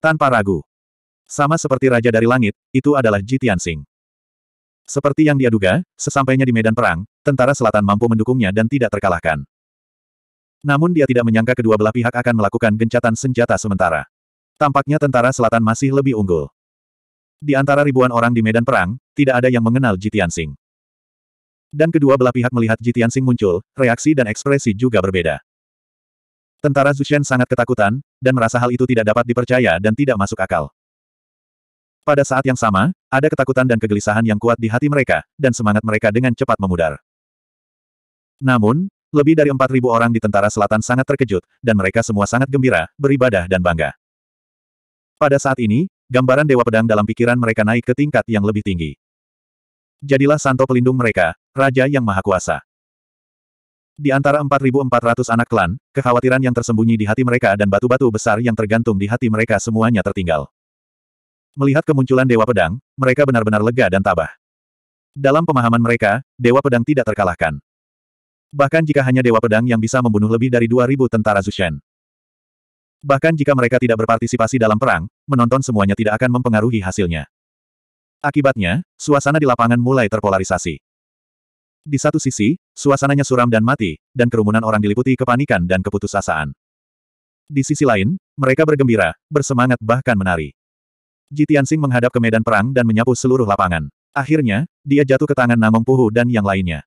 Tanpa ragu. Sama seperti Raja dari Langit, itu adalah Ji Tianxing. Seperti yang dia duga, sesampainya di medan perang, tentara selatan mampu mendukungnya dan tidak terkalahkan. Namun dia tidak menyangka kedua belah pihak akan melakukan gencatan senjata sementara. Tampaknya tentara selatan masih lebih unggul. Di antara ribuan orang di medan perang, tidak ada yang mengenal Jitian Singh. Dan kedua belah pihak melihat Jitian Singh muncul, reaksi dan ekspresi juga berbeda. Tentara Zushen sangat ketakutan, dan merasa hal itu tidak dapat dipercaya dan tidak masuk akal. Pada saat yang sama, ada ketakutan dan kegelisahan yang kuat di hati mereka, dan semangat mereka dengan cepat memudar. Namun, lebih dari 4.000 orang di tentara selatan sangat terkejut, dan mereka semua sangat gembira, beribadah dan bangga. Pada saat ini, gambaran Dewa Pedang dalam pikiran mereka naik ke tingkat yang lebih tinggi. Jadilah Santo pelindung mereka, Raja yang Maha Kuasa. Di antara 4.400 anak klan, kekhawatiran yang tersembunyi di hati mereka dan batu-batu besar yang tergantung di hati mereka semuanya tertinggal. Melihat kemunculan Dewa Pedang, mereka benar-benar lega dan tabah. Dalam pemahaman mereka, Dewa Pedang tidak terkalahkan. Bahkan jika hanya Dewa Pedang yang bisa membunuh lebih dari 2.000 tentara Zushen. Bahkan jika mereka tidak berpartisipasi dalam perang, menonton semuanya tidak akan mempengaruhi hasilnya. Akibatnya, suasana di lapangan mulai terpolarisasi. Di satu sisi, Suasananya suram dan mati, dan kerumunan orang diliputi kepanikan dan keputusasaan. Di sisi lain, mereka bergembira, bersemangat bahkan menari. Jitiansing menghadap ke medan perang dan menyapu seluruh lapangan. Akhirnya, dia jatuh ke tangan Namong Puhu dan yang lainnya.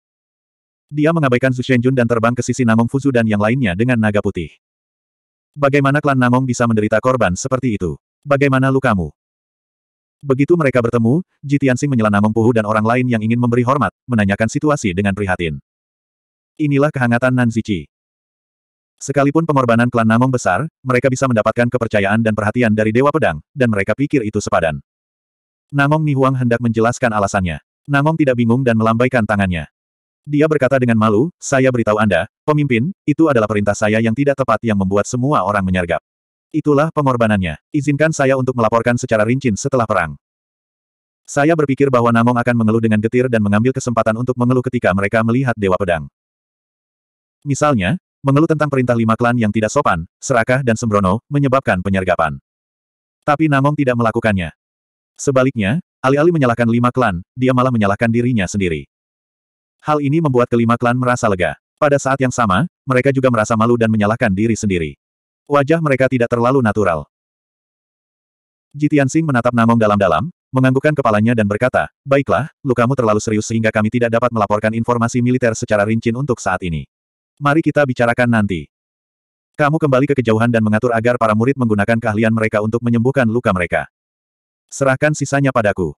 Dia mengabaikan Sushenjun Shenjun dan terbang ke sisi Namong Fuzu dan yang lainnya dengan naga putih. Bagaimana klan Namong bisa menderita korban seperti itu? Bagaimana lukamu? Begitu mereka bertemu, Jitiansing menyela Namong Puhu dan orang lain yang ingin memberi hormat, menanyakan situasi dengan prihatin. Inilah kehangatan Nanzichi. Sekalipun pengorbanan klan Namong besar, mereka bisa mendapatkan kepercayaan dan perhatian dari Dewa Pedang, dan mereka pikir itu sepadan. Namong Nihuang hendak menjelaskan alasannya. Namong tidak bingung dan melambaikan tangannya. Dia berkata dengan malu, saya beritahu Anda, pemimpin, itu adalah perintah saya yang tidak tepat yang membuat semua orang menyergap. Itulah pengorbanannya. Izinkan saya untuk melaporkan secara rinci setelah perang. Saya berpikir bahwa Namong akan mengeluh dengan getir dan mengambil kesempatan untuk mengeluh ketika mereka melihat Dewa Pedang. Misalnya, mengeluh tentang perintah lima klan yang tidak sopan, serakah dan sembrono, menyebabkan penyergapan. Tapi Namong tidak melakukannya. Sebaliknya, alih-alih menyalahkan lima klan, dia malah menyalahkan dirinya sendiri. Hal ini membuat kelima klan merasa lega. Pada saat yang sama, mereka juga merasa malu dan menyalahkan diri sendiri. Wajah mereka tidak terlalu natural. Jitian menatap Namong dalam-dalam, menganggukkan kepalanya dan berkata, Baiklah, lukamu terlalu serius sehingga kami tidak dapat melaporkan informasi militer secara rinci untuk saat ini. Mari kita bicarakan nanti. Kamu kembali ke kejauhan dan mengatur agar para murid menggunakan keahlian mereka untuk menyembuhkan luka mereka. Serahkan sisanya padaku.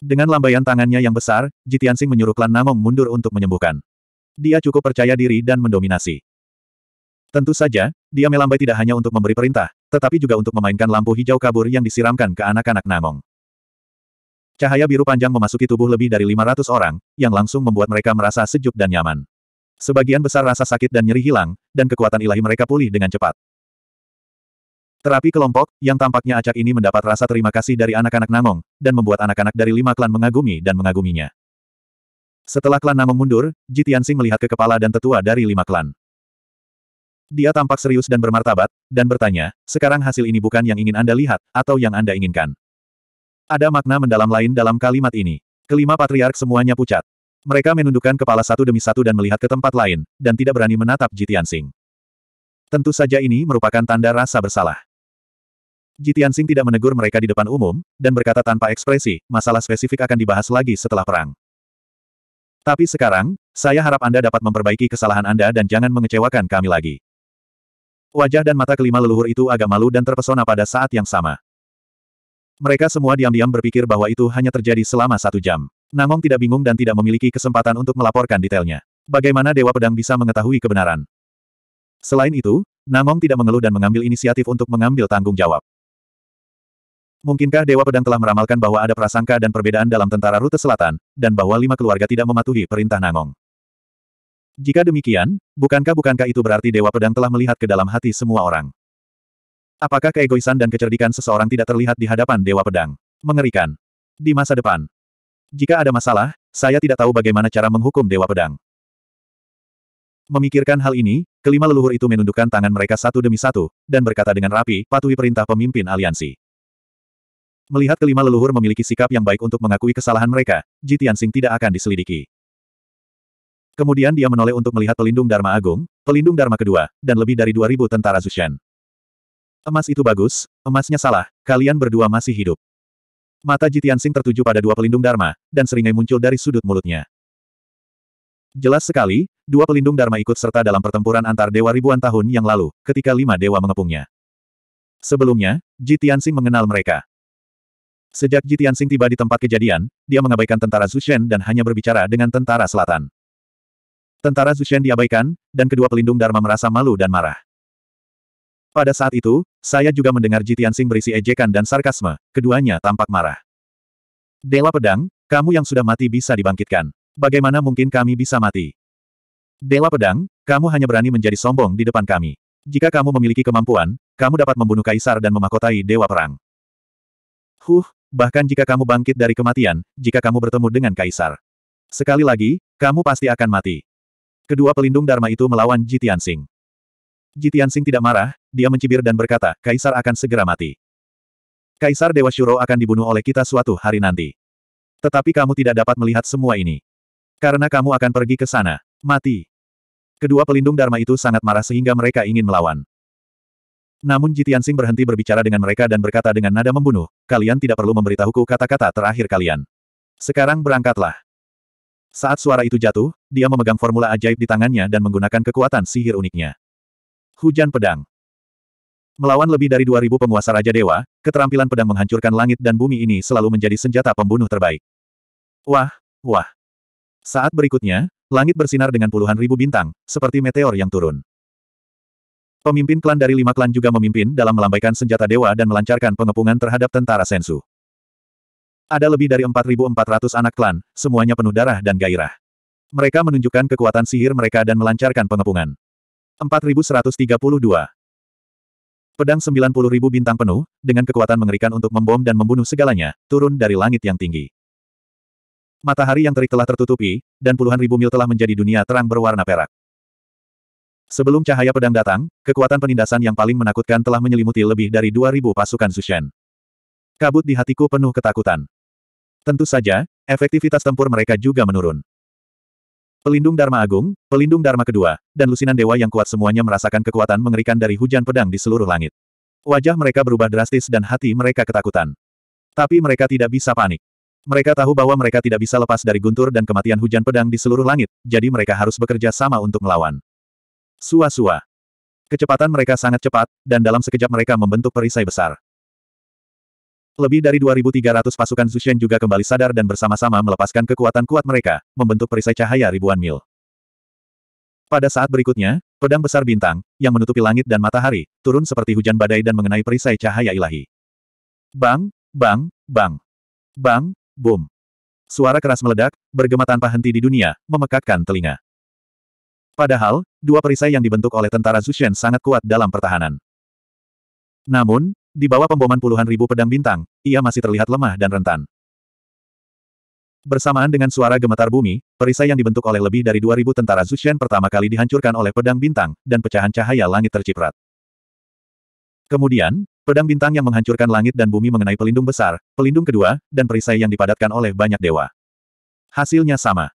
Dengan lambaian tangannya yang besar, Jitiansing menyuruh klan Namong mundur untuk menyembuhkan. Dia cukup percaya diri dan mendominasi. Tentu saja, dia melambai tidak hanya untuk memberi perintah, tetapi juga untuk memainkan lampu hijau kabur yang disiramkan ke anak-anak Namong. Cahaya biru panjang memasuki tubuh lebih dari 500 orang, yang langsung membuat mereka merasa sejuk dan nyaman. Sebagian besar rasa sakit dan nyeri hilang, dan kekuatan ilahi mereka pulih dengan cepat. Terapi kelompok, yang tampaknya acak ini mendapat rasa terima kasih dari anak-anak Namong, dan membuat anak-anak dari lima klan mengagumi dan mengaguminya. Setelah klan Namong mundur, Jitiansing melihat ke kepala dan tetua dari lima klan. Dia tampak serius dan bermartabat, dan bertanya, sekarang hasil ini bukan yang ingin Anda lihat, atau yang Anda inginkan. Ada makna mendalam lain dalam kalimat ini. Kelima patriark semuanya pucat. Mereka menundukkan kepala satu demi satu dan melihat ke tempat lain, dan tidak berani menatap Jitian Sing. Tentu saja ini merupakan tanda rasa bersalah. Jitian Sing tidak menegur mereka di depan umum, dan berkata tanpa ekspresi, masalah spesifik akan dibahas lagi setelah perang. Tapi sekarang, saya harap Anda dapat memperbaiki kesalahan Anda dan jangan mengecewakan kami lagi. Wajah dan mata kelima leluhur itu agak malu dan terpesona pada saat yang sama. Mereka semua diam-diam berpikir bahwa itu hanya terjadi selama satu jam. Nangong tidak bingung dan tidak memiliki kesempatan untuk melaporkan detailnya. Bagaimana Dewa Pedang bisa mengetahui kebenaran? Selain itu, Nangong tidak mengeluh dan mengambil inisiatif untuk mengambil tanggung jawab. Mungkinkah Dewa Pedang telah meramalkan bahwa ada prasangka dan perbedaan dalam tentara rute selatan, dan bahwa lima keluarga tidak mematuhi perintah Nangong? Jika demikian, bukankah-bukankah itu berarti Dewa Pedang telah melihat ke dalam hati semua orang? Apakah keegoisan dan kecerdikan seseorang tidak terlihat di hadapan Dewa Pedang? Mengerikan. Di masa depan, jika ada masalah, saya tidak tahu bagaimana cara menghukum Dewa Pedang. Memikirkan hal ini, kelima leluhur itu menundukkan tangan mereka satu demi satu, dan berkata dengan rapi, patuhi perintah pemimpin aliansi. Melihat kelima leluhur memiliki sikap yang baik untuk mengakui kesalahan mereka, Jitiansing tidak akan diselidiki. Kemudian dia menoleh untuk melihat pelindung Dharma Agung, pelindung Dharma kedua, dan lebih dari 2000 tentara Zushan. Emas itu bagus, emasnya salah, kalian berdua masih hidup. Mata Jitian Jitiansing tertuju pada dua pelindung Dharma, dan seringai muncul dari sudut mulutnya. Jelas sekali, dua pelindung Dharma ikut serta dalam pertempuran antar dewa ribuan tahun yang lalu, ketika lima dewa mengepungnya. Sebelumnya, Jitian Jitiansing mengenal mereka. Sejak Jitian Jitiansing tiba di tempat kejadian, dia mengabaikan tentara Zushen dan hanya berbicara dengan tentara selatan. Tentara Zushen diabaikan, dan kedua pelindung Dharma merasa malu dan marah. Pada saat itu, saya juga mendengar Jitian Sing berisi ejekan dan sarkasme, keduanya tampak marah. Dewa Pedang, kamu yang sudah mati bisa dibangkitkan. Bagaimana mungkin kami bisa mati? Dewa Pedang, kamu hanya berani menjadi sombong di depan kami. Jika kamu memiliki kemampuan, kamu dapat membunuh kaisar dan memakotai Dewa Perang. Huh, bahkan jika kamu bangkit dari kematian, jika kamu bertemu dengan kaisar. Sekali lagi, kamu pasti akan mati. Kedua pelindung Dharma itu melawan Jitian Sing. Jitiansing tidak marah, dia mencibir dan berkata, Kaisar akan segera mati. Kaisar Dewa Shuro akan dibunuh oleh kita suatu hari nanti. Tetapi kamu tidak dapat melihat semua ini. Karena kamu akan pergi ke sana. Mati. Kedua pelindung Dharma itu sangat marah sehingga mereka ingin melawan. Namun Jitiansing berhenti berbicara dengan mereka dan berkata dengan nada membunuh, kalian tidak perlu memberitahuku kata-kata terakhir kalian. Sekarang berangkatlah. Saat suara itu jatuh, dia memegang formula ajaib di tangannya dan menggunakan kekuatan sihir uniknya. Hujan pedang. Melawan lebih dari 2000 penguasa Raja Dewa, keterampilan pedang menghancurkan langit dan bumi ini selalu menjadi senjata pembunuh terbaik. Wah, wah. Saat berikutnya, langit bersinar dengan puluhan ribu bintang, seperti meteor yang turun. Pemimpin klan dari lima klan juga memimpin dalam melambaikan senjata dewa dan melancarkan pengepungan terhadap tentara Sensu. Ada lebih dari 4.400 anak klan, semuanya penuh darah dan gairah. Mereka menunjukkan kekuatan sihir mereka dan melancarkan pengepungan. 4132. Pedang 90.000 bintang penuh, dengan kekuatan mengerikan untuk membom dan membunuh segalanya, turun dari langit yang tinggi. Matahari yang terik telah tertutupi, dan puluhan ribu mil telah menjadi dunia terang berwarna perak. Sebelum cahaya pedang datang, kekuatan penindasan yang paling menakutkan telah menyelimuti lebih dari 2.000 pasukan Sushen. Kabut di hatiku penuh ketakutan. Tentu saja, efektivitas tempur mereka juga menurun. Pelindung Dharma Agung, Pelindung Dharma Kedua, dan lusinan dewa yang kuat semuanya merasakan kekuatan mengerikan dari hujan pedang di seluruh langit. Wajah mereka berubah drastis dan hati mereka ketakutan. Tapi mereka tidak bisa panik. Mereka tahu bahwa mereka tidak bisa lepas dari guntur dan kematian hujan pedang di seluruh langit, jadi mereka harus bekerja sama untuk melawan. Sua-sua. Kecepatan mereka sangat cepat, dan dalam sekejap mereka membentuk perisai besar. Lebih dari 2.300 pasukan Zushen juga kembali sadar dan bersama-sama melepaskan kekuatan kuat mereka, membentuk perisai cahaya ribuan mil. Pada saat berikutnya, pedang besar bintang, yang menutupi langit dan matahari, turun seperti hujan badai dan mengenai perisai cahaya ilahi. Bang, bang, bang. Bang, boom. Suara keras meledak, bergema tanpa henti di dunia, memekakkan telinga. Padahal, dua perisai yang dibentuk oleh tentara Zushen sangat kuat dalam pertahanan. Namun, di bawah pemboman puluhan ribu pedang bintang, ia masih terlihat lemah dan rentan. Bersamaan dengan suara gemetar bumi, perisai yang dibentuk oleh lebih dari 2.000 tentara Zushen pertama kali dihancurkan oleh pedang bintang, dan pecahan cahaya langit terciprat. Kemudian, pedang bintang yang menghancurkan langit dan bumi mengenai pelindung besar, pelindung kedua, dan perisai yang dipadatkan oleh banyak dewa. Hasilnya sama.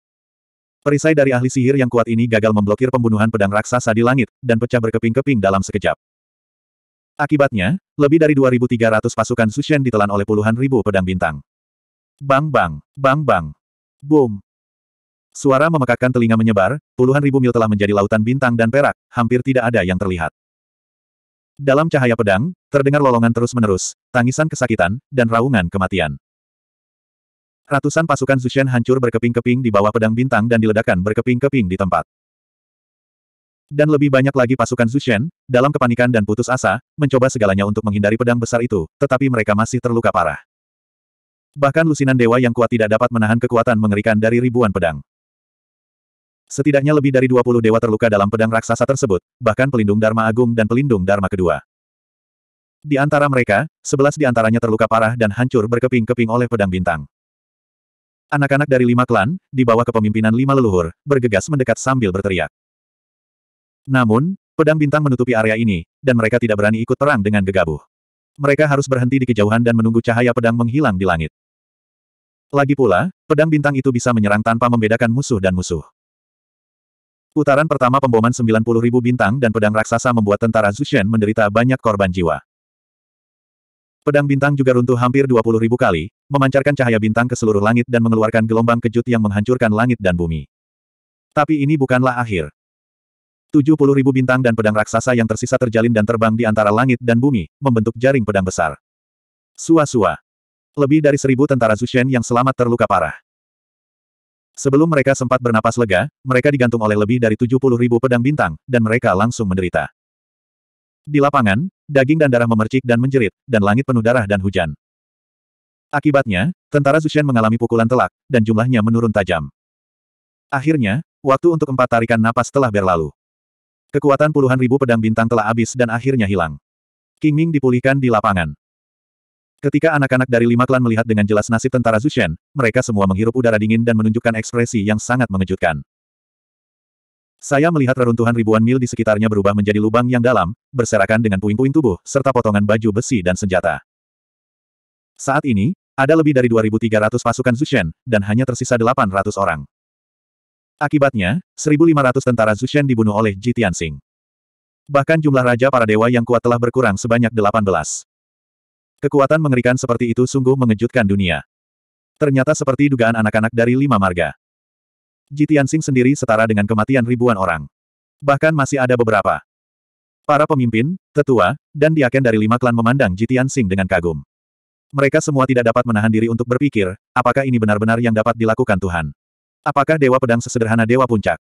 Perisai dari ahli sihir yang kuat ini gagal memblokir pembunuhan pedang raksasa di langit, dan pecah berkeping-keping dalam sekejap. Akibatnya, lebih dari 2.300 pasukan Sushen ditelan oleh puluhan ribu pedang bintang. Bang bang, bang bang. Boom. Suara memekakkan telinga menyebar, puluhan ribu mil telah menjadi lautan bintang dan perak, hampir tidak ada yang terlihat. Dalam cahaya pedang, terdengar lolongan terus-menerus, tangisan kesakitan, dan raungan kematian. Ratusan pasukan Zushen hancur berkeping-keping di bawah pedang bintang dan diledakan berkeping-keping di tempat. Dan lebih banyak lagi pasukan Zushen, dalam kepanikan dan putus asa, mencoba segalanya untuk menghindari pedang besar itu, tetapi mereka masih terluka parah. Bahkan lusinan dewa yang kuat tidak dapat menahan kekuatan mengerikan dari ribuan pedang. Setidaknya lebih dari 20 dewa terluka dalam pedang raksasa tersebut, bahkan pelindung Dharma Agung dan pelindung Dharma kedua. Di antara mereka, sebelas di antaranya terluka parah dan hancur berkeping-keping oleh pedang bintang. Anak-anak dari lima klan, di bawah kepemimpinan lima leluhur, bergegas mendekat sambil berteriak. Namun, pedang bintang menutupi area ini, dan mereka tidak berani ikut perang dengan gegabah. Mereka harus berhenti di kejauhan dan menunggu cahaya pedang menghilang di langit. Lagi pula, pedang bintang itu bisa menyerang tanpa membedakan musuh dan musuh. Putaran pertama pemboman 90.000 bintang dan pedang raksasa membuat tentara Zushen menderita banyak korban jiwa. Pedang bintang juga runtuh hampir 20.000 kali, memancarkan cahaya bintang ke seluruh langit dan mengeluarkan gelombang kejut yang menghancurkan langit dan bumi. Tapi ini bukanlah akhir. 70 ribu bintang dan pedang raksasa yang tersisa terjalin dan terbang di antara langit dan bumi, membentuk jaring pedang besar. Sua-sua. Lebih dari seribu tentara Zushen yang selamat terluka parah. Sebelum mereka sempat bernapas lega, mereka digantung oleh lebih dari 70 ribu pedang bintang, dan mereka langsung menderita. Di lapangan, daging dan darah memercik dan menjerit, dan langit penuh darah dan hujan. Akibatnya, tentara Zushen mengalami pukulan telak, dan jumlahnya menurun tajam. Akhirnya, waktu untuk empat tarikan napas telah berlalu. Kekuatan puluhan ribu pedang bintang telah habis dan akhirnya hilang. King Ming dipulihkan di lapangan. Ketika anak-anak dari lima klan melihat dengan jelas nasib tentara Zushen, mereka semua menghirup udara dingin dan menunjukkan ekspresi yang sangat mengejutkan. Saya melihat reruntuhan ribuan mil di sekitarnya berubah menjadi lubang yang dalam, berserakan dengan puing-puing tubuh, serta potongan baju besi dan senjata. Saat ini, ada lebih dari 2.300 pasukan Zushen, dan hanya tersisa 800 orang. Akibatnya, 1.500 tentara Zushen dibunuh oleh Ji Tianxing. Bahkan jumlah raja para dewa yang kuat telah berkurang sebanyak 18. Kekuatan mengerikan seperti itu sungguh mengejutkan dunia. Ternyata seperti dugaan anak-anak dari lima marga. Ji Tianxing sendiri setara dengan kematian ribuan orang. Bahkan masih ada beberapa. Para pemimpin, tetua, dan diaken dari lima klan memandang Ji Tianxing dengan kagum. Mereka semua tidak dapat menahan diri untuk berpikir, apakah ini benar-benar yang dapat dilakukan Tuhan. Apakah Dewa Pedang sesederhana Dewa Puncak?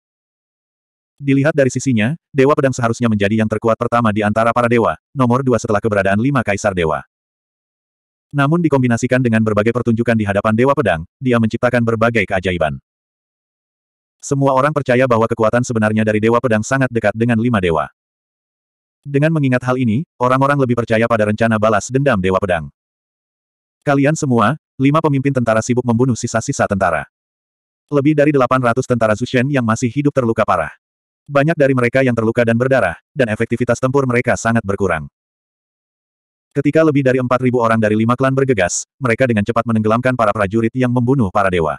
Dilihat dari sisinya, Dewa Pedang seharusnya menjadi yang terkuat pertama di antara para dewa, nomor dua setelah keberadaan lima kaisar dewa. Namun dikombinasikan dengan berbagai pertunjukan di hadapan Dewa Pedang, dia menciptakan berbagai keajaiban. Semua orang percaya bahwa kekuatan sebenarnya dari Dewa Pedang sangat dekat dengan lima dewa. Dengan mengingat hal ini, orang-orang lebih percaya pada rencana balas dendam Dewa Pedang. Kalian semua, lima pemimpin tentara sibuk membunuh sisa-sisa tentara. Lebih dari 800 tentara Zushen yang masih hidup terluka parah. Banyak dari mereka yang terluka dan berdarah, dan efektivitas tempur mereka sangat berkurang. Ketika lebih dari 4.000 orang dari lima klan bergegas, mereka dengan cepat menenggelamkan para prajurit yang membunuh para dewa.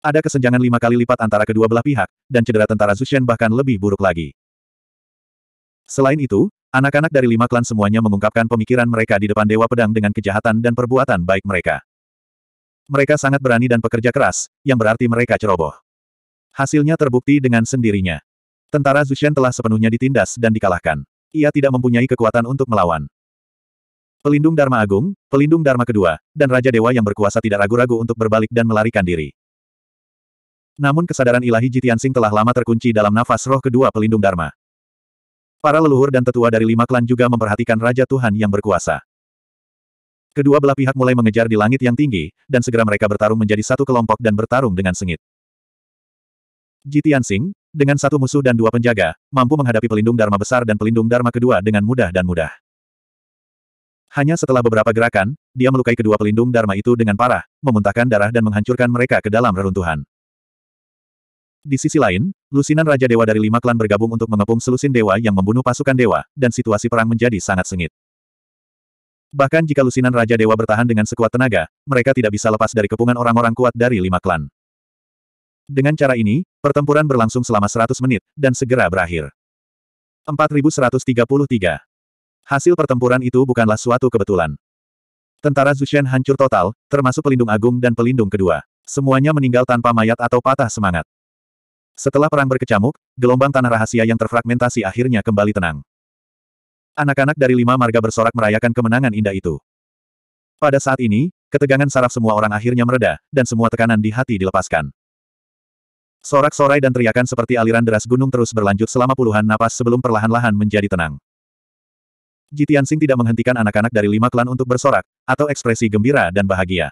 Ada kesenjangan lima kali lipat antara kedua belah pihak, dan cedera tentara Zushen bahkan lebih buruk lagi. Selain itu, anak-anak dari lima klan semuanya mengungkapkan pemikiran mereka di depan Dewa Pedang dengan kejahatan dan perbuatan baik mereka. Mereka sangat berani dan pekerja keras, yang berarti mereka ceroboh. Hasilnya terbukti dengan sendirinya. Tentara Zushen telah sepenuhnya ditindas dan dikalahkan. Ia tidak mempunyai kekuatan untuk melawan. Pelindung Dharma Agung, Pelindung Dharma Kedua, dan Raja Dewa yang berkuasa tidak ragu-ragu untuk berbalik dan melarikan diri. Namun kesadaran ilahi Jitiansing telah lama terkunci dalam nafas roh kedua Pelindung Dharma. Para leluhur dan tetua dari lima klan juga memperhatikan Raja Tuhan yang berkuasa. Kedua belah pihak mulai mengejar di langit yang tinggi, dan segera mereka bertarung menjadi satu kelompok dan bertarung dengan sengit. Jitian Singh dengan satu musuh dan dua penjaga, mampu menghadapi pelindung Dharma besar dan pelindung Dharma kedua dengan mudah dan mudah. Hanya setelah beberapa gerakan, dia melukai kedua pelindung Dharma itu dengan parah, memuntahkan darah dan menghancurkan mereka ke dalam reruntuhan. Di sisi lain, lusinan Raja Dewa dari lima klan bergabung untuk mengepung selusin Dewa yang membunuh pasukan Dewa, dan situasi perang menjadi sangat sengit. Bahkan jika lusinan Raja Dewa bertahan dengan sekuat tenaga, mereka tidak bisa lepas dari kepungan orang-orang kuat dari lima klan. Dengan cara ini, pertempuran berlangsung selama 100 menit, dan segera berakhir. 4133 Hasil pertempuran itu bukanlah suatu kebetulan. Tentara Zushen hancur total, termasuk pelindung agung dan pelindung kedua. Semuanya meninggal tanpa mayat atau patah semangat. Setelah perang berkecamuk, gelombang tanah rahasia yang terfragmentasi akhirnya kembali tenang. Anak-anak dari lima marga bersorak merayakan kemenangan indah itu. Pada saat ini, ketegangan saraf semua orang akhirnya mereda, dan semua tekanan di hati dilepaskan. Sorak-sorai dan teriakan seperti aliran deras gunung terus berlanjut selama puluhan napas sebelum perlahan-lahan menjadi tenang. Jitian Sing tidak menghentikan anak-anak dari lima klan untuk bersorak, atau ekspresi gembira dan bahagia.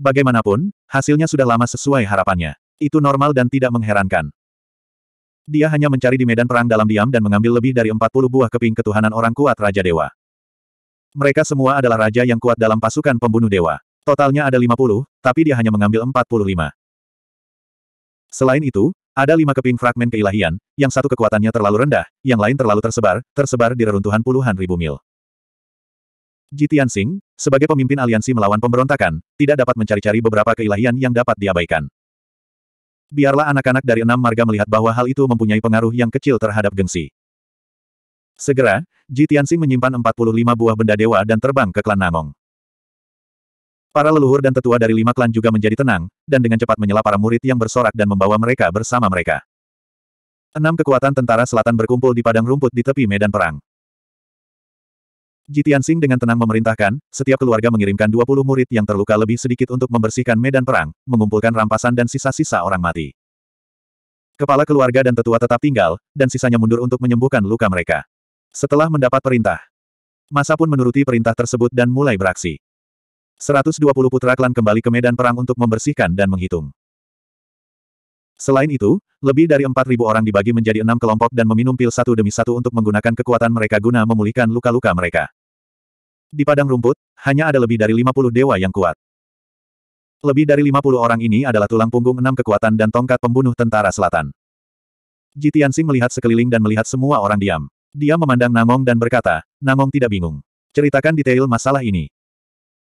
Bagaimanapun, hasilnya sudah lama sesuai harapannya. Itu normal dan tidak mengherankan. Dia hanya mencari di medan perang dalam diam dan mengambil lebih dari 40 buah keping ketuhanan orang kuat Raja Dewa. Mereka semua adalah raja yang kuat dalam pasukan pembunuh dewa. Totalnya ada 50, tapi dia hanya mengambil 45. Selain itu, ada lima keping fragmen keilahian, yang satu kekuatannya terlalu rendah, yang lain terlalu tersebar, tersebar di reruntuhan puluhan ribu mil. Jitian Singh, sebagai pemimpin aliansi melawan pemberontakan, tidak dapat mencari-cari beberapa keilahian yang dapat diabaikan. Biarlah anak-anak dari enam marga melihat bahwa hal itu mempunyai pengaruh yang kecil terhadap gengsi. Segera, Ji Tianxi menyimpan 45 buah benda dewa dan terbang ke klan Nangong. Para leluhur dan tetua dari lima klan juga menjadi tenang, dan dengan cepat menyela para murid yang bersorak dan membawa mereka bersama mereka. Enam kekuatan tentara selatan berkumpul di padang rumput di tepi medan perang. Jitian Sing dengan tenang memerintahkan, setiap keluarga mengirimkan 20 murid yang terluka lebih sedikit untuk membersihkan medan perang, mengumpulkan rampasan dan sisa-sisa orang mati. Kepala keluarga dan tetua tetap tinggal, dan sisanya mundur untuk menyembuhkan luka mereka. Setelah mendapat perintah, masa pun menuruti perintah tersebut dan mulai beraksi. 120 putra klan kembali ke medan perang untuk membersihkan dan menghitung. Selain itu, lebih dari 4.000 orang dibagi menjadi enam kelompok dan meminum pil satu demi satu untuk menggunakan kekuatan mereka guna memulihkan luka-luka mereka. Di padang rumput, hanya ada lebih dari 50 dewa yang kuat. Lebih dari 50 orang ini adalah tulang punggung enam kekuatan dan tongkat pembunuh tentara selatan. Jitiansing melihat sekeliling dan melihat semua orang diam. Dia memandang Nangong dan berkata, Nangong tidak bingung. Ceritakan detail masalah ini.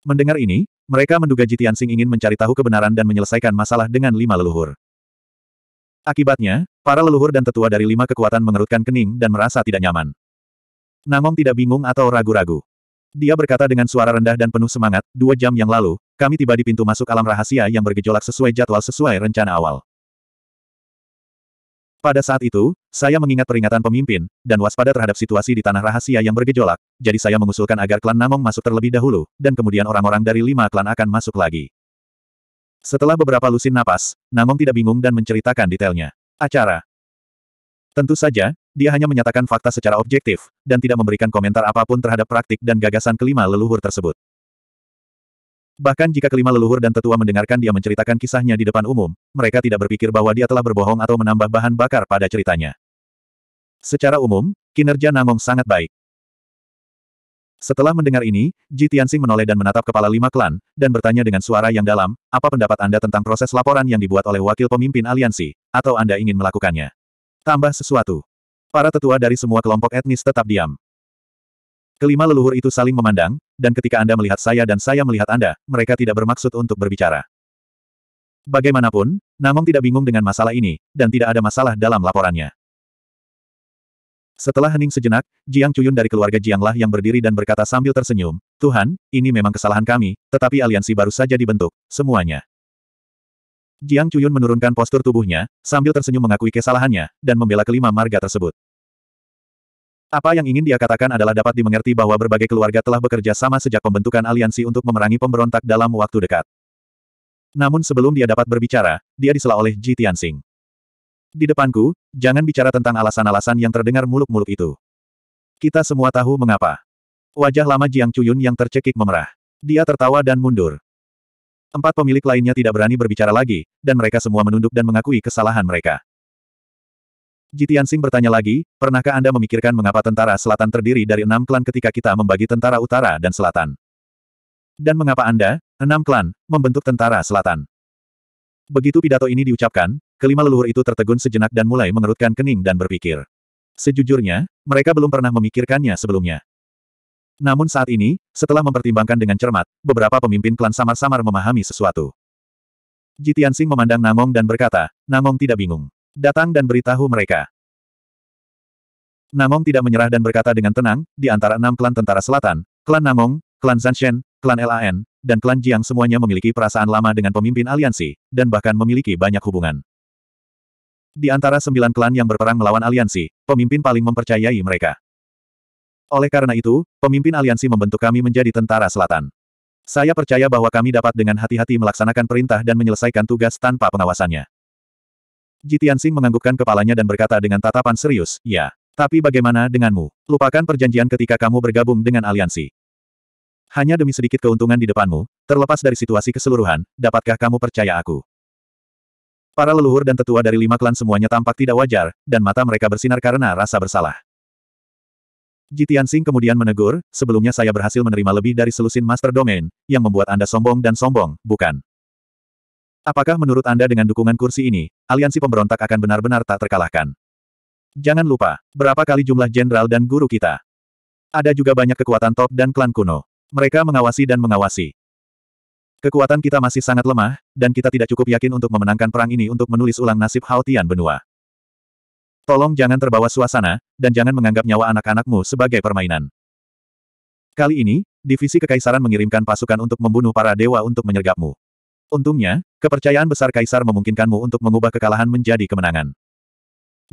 Mendengar ini, mereka menduga Jitiansing ingin mencari tahu kebenaran dan menyelesaikan masalah dengan lima leluhur. Akibatnya, para leluhur dan tetua dari lima kekuatan mengerutkan kening dan merasa tidak nyaman. Namong tidak bingung atau ragu-ragu. Dia berkata dengan suara rendah dan penuh semangat, dua jam yang lalu, kami tiba di pintu masuk alam rahasia yang bergejolak sesuai jadwal sesuai rencana awal. Pada saat itu, saya mengingat peringatan pemimpin, dan waspada terhadap situasi di tanah rahasia yang bergejolak, jadi saya mengusulkan agar klan Namong masuk terlebih dahulu, dan kemudian orang-orang dari lima klan akan masuk lagi. Setelah beberapa lusin napas, Namong tidak bingung dan menceritakan detailnya. Acara. Tentu saja, dia hanya menyatakan fakta secara objektif, dan tidak memberikan komentar apapun terhadap praktik dan gagasan kelima leluhur tersebut. Bahkan jika kelima leluhur dan tetua mendengarkan dia menceritakan kisahnya di depan umum, mereka tidak berpikir bahwa dia telah berbohong atau menambah bahan bakar pada ceritanya. Secara umum, kinerja Namong sangat baik. Setelah mendengar ini, Ji Tianxing menoleh dan menatap kepala lima klan, dan bertanya dengan suara yang dalam, apa pendapat Anda tentang proses laporan yang dibuat oleh wakil pemimpin aliansi, atau Anda ingin melakukannya? Tambah sesuatu. Para tetua dari semua kelompok etnis tetap diam. Kelima leluhur itu saling memandang, dan ketika Anda melihat saya dan saya melihat Anda, mereka tidak bermaksud untuk berbicara. Bagaimanapun, Namong tidak bingung dengan masalah ini, dan tidak ada masalah dalam laporannya. Setelah hening sejenak, Jiang Chuyun dari keluarga Jianglah yang berdiri dan berkata sambil tersenyum, Tuhan, ini memang kesalahan kami, tetapi aliansi baru saja dibentuk, semuanya. Jiang Chuyun menurunkan postur tubuhnya, sambil tersenyum mengakui kesalahannya, dan membela kelima marga tersebut. Apa yang ingin dia katakan adalah dapat dimengerti bahwa berbagai keluarga telah bekerja sama sejak pembentukan aliansi untuk memerangi pemberontak dalam waktu dekat. Namun sebelum dia dapat berbicara, dia disela oleh Ji Tianxing. Di depanku, jangan bicara tentang alasan-alasan yang terdengar muluk-muluk itu. Kita semua tahu mengapa. Wajah lama Jiang Chuyun yang tercekik memerah. Dia tertawa dan mundur. Empat pemilik lainnya tidak berani berbicara lagi, dan mereka semua menunduk dan mengakui kesalahan mereka. Ji Tianxing bertanya lagi, pernahkah Anda memikirkan mengapa tentara selatan terdiri dari enam klan ketika kita membagi tentara utara dan selatan? Dan mengapa Anda, enam klan, membentuk tentara selatan? Begitu pidato ini diucapkan, kelima leluhur itu tertegun sejenak dan mulai mengerutkan kening dan berpikir. Sejujurnya, mereka belum pernah memikirkannya sebelumnya. Namun saat ini, setelah mempertimbangkan dengan cermat, beberapa pemimpin klan samar-samar memahami sesuatu. Jitiansing memandang Namong dan berkata, Namong tidak bingung. Datang dan beritahu mereka. Namong tidak menyerah dan berkata dengan tenang, di antara enam klan tentara selatan, klan Namong, klan Zanshen, klan LAN, dan klan Jiang semuanya memiliki perasaan lama dengan pemimpin aliansi, dan bahkan memiliki banyak hubungan. Di antara sembilan klan yang berperang melawan aliansi, pemimpin paling mempercayai mereka. Oleh karena itu, pemimpin aliansi membentuk kami menjadi tentara selatan. Saya percaya bahwa kami dapat dengan hati-hati melaksanakan perintah dan menyelesaikan tugas tanpa pengawasannya. Jitian Singh menganggukkan kepalanya dan berkata dengan tatapan serius, ya. Tapi bagaimana denganmu? Lupakan perjanjian ketika kamu bergabung dengan aliansi. Hanya demi sedikit keuntungan di depanmu, terlepas dari situasi keseluruhan, dapatkah kamu percaya aku? Para leluhur dan tetua dari lima klan semuanya tampak tidak wajar, dan mata mereka bersinar karena rasa bersalah. Jitian Singh kemudian menegur, sebelumnya saya berhasil menerima lebih dari selusin Master Domain, yang membuat Anda sombong dan sombong, bukan? Apakah menurut Anda dengan dukungan kursi ini, aliansi pemberontak akan benar-benar tak terkalahkan? Jangan lupa, berapa kali jumlah jenderal dan guru kita? Ada juga banyak kekuatan top dan klan kuno. Mereka mengawasi dan mengawasi. Kekuatan kita masih sangat lemah, dan kita tidak cukup yakin untuk memenangkan perang ini untuk menulis ulang nasib Haotian benua. Tolong jangan terbawa suasana, dan jangan menganggap nyawa anak-anakmu sebagai permainan. Kali ini, divisi kekaisaran mengirimkan pasukan untuk membunuh para dewa untuk menyergapmu. Untungnya, kepercayaan besar kaisar memungkinkanmu untuk mengubah kekalahan menjadi kemenangan.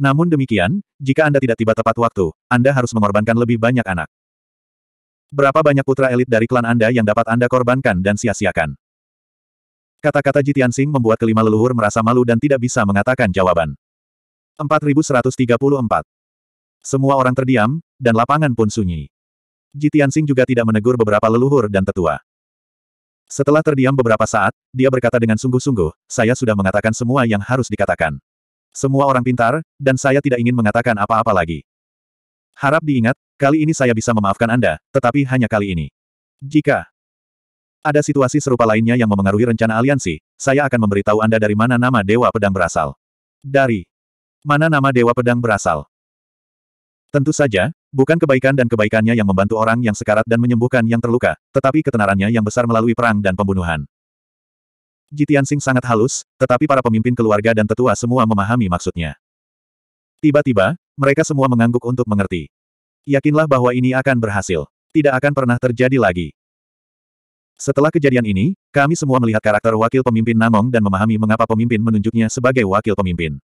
Namun demikian, jika Anda tidak tiba tepat waktu, Anda harus mengorbankan lebih banyak anak. Berapa banyak putra elit dari klan Anda yang dapat Anda korbankan dan sia-siakan? Kata-kata Jitian Sing membuat kelima leluhur merasa malu dan tidak bisa mengatakan jawaban. 4134. Semua orang terdiam, dan lapangan pun sunyi. Jitian Sing juga tidak menegur beberapa leluhur dan tetua. Setelah terdiam beberapa saat, dia berkata dengan sungguh-sungguh, saya sudah mengatakan semua yang harus dikatakan. Semua orang pintar, dan saya tidak ingin mengatakan apa-apa lagi. Harap diingat, kali ini saya bisa memaafkan Anda, tetapi hanya kali ini. Jika ada situasi serupa lainnya yang memengaruhi rencana aliansi, saya akan memberitahu Anda dari mana nama Dewa Pedang berasal. Dari mana nama Dewa Pedang berasal? Tentu saja, bukan kebaikan dan kebaikannya yang membantu orang yang sekarat dan menyembuhkan yang terluka, tetapi ketenarannya yang besar melalui perang dan pembunuhan. Jitian Sing sangat halus, tetapi para pemimpin keluarga dan tetua semua memahami maksudnya. Tiba-tiba, mereka semua mengangguk untuk mengerti. Yakinlah bahwa ini akan berhasil. Tidak akan pernah terjadi lagi. Setelah kejadian ini, kami semua melihat karakter wakil pemimpin Namong dan memahami mengapa pemimpin menunjuknya sebagai wakil pemimpin.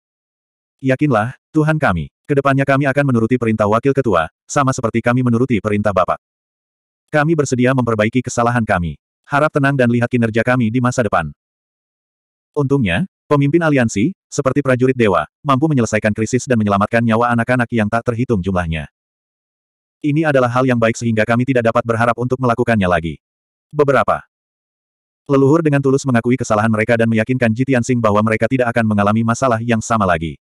Yakinlah, Tuhan kami, kedepannya kami akan menuruti perintah wakil ketua, sama seperti kami menuruti perintah Bapak. Kami bersedia memperbaiki kesalahan kami. Harap tenang dan lihat kinerja kami di masa depan. Untungnya, pemimpin aliansi, seperti prajurit dewa, mampu menyelesaikan krisis dan menyelamatkan nyawa anak-anak yang tak terhitung jumlahnya. Ini adalah hal yang baik sehingga kami tidak dapat berharap untuk melakukannya lagi. Beberapa leluhur dengan tulus mengakui kesalahan mereka dan meyakinkan Ji Tianxing bahwa mereka tidak akan mengalami masalah yang sama lagi.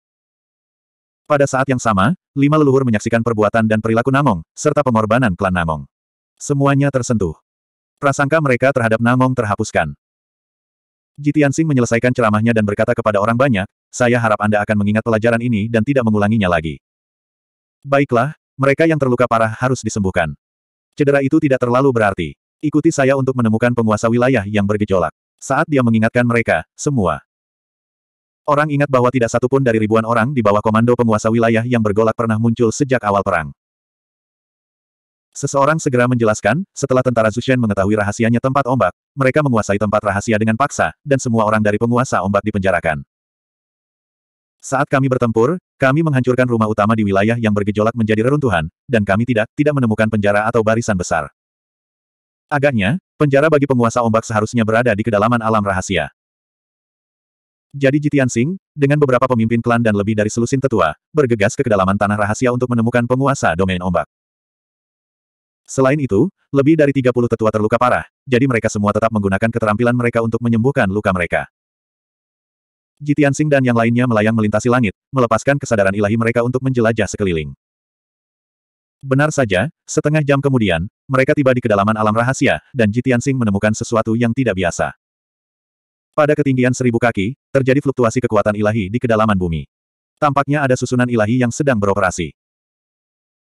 Pada saat yang sama, lima leluhur menyaksikan perbuatan dan perilaku Namong, serta pengorbanan klan Namong. Semuanya tersentuh. Prasangka mereka terhadap Namong terhapuskan. Ji Tianxing menyelesaikan ceramahnya dan berkata kepada orang banyak, saya harap Anda akan mengingat pelajaran ini dan tidak mengulanginya lagi. Baiklah, mereka yang terluka parah harus disembuhkan. Cedera itu tidak terlalu berarti. Ikuti saya untuk menemukan penguasa wilayah yang bergejolak. Saat dia mengingatkan mereka, semua orang ingat bahwa tidak satu pun dari ribuan orang di bawah komando penguasa wilayah yang bergolak pernah muncul sejak awal perang. Seseorang segera menjelaskan, setelah tentara Zushen mengetahui rahasianya tempat ombak, mereka menguasai tempat rahasia dengan paksa, dan semua orang dari penguasa ombak dipenjarakan. Saat kami bertempur, kami menghancurkan rumah utama di wilayah yang bergejolak menjadi reruntuhan, dan kami tidak, tidak menemukan penjara atau barisan besar. Agaknya, penjara bagi penguasa ombak seharusnya berada di kedalaman alam rahasia. Jadi Jitian Sing, dengan beberapa pemimpin klan dan lebih dari selusin tetua, bergegas ke kedalaman tanah rahasia untuk menemukan penguasa domain ombak. Selain itu, lebih dari 30 tetua terluka parah, jadi mereka semua tetap menggunakan keterampilan mereka untuk menyembuhkan luka mereka. Jitian Sing dan yang lainnya melayang melintasi langit, melepaskan kesadaran ilahi mereka untuk menjelajah sekeliling. Benar saja, setengah jam kemudian, mereka tiba di kedalaman alam rahasia, dan Jitian Sing menemukan sesuatu yang tidak biasa. Pada ketinggian seribu kaki, terjadi fluktuasi kekuatan ilahi di kedalaman bumi. Tampaknya ada susunan ilahi yang sedang beroperasi.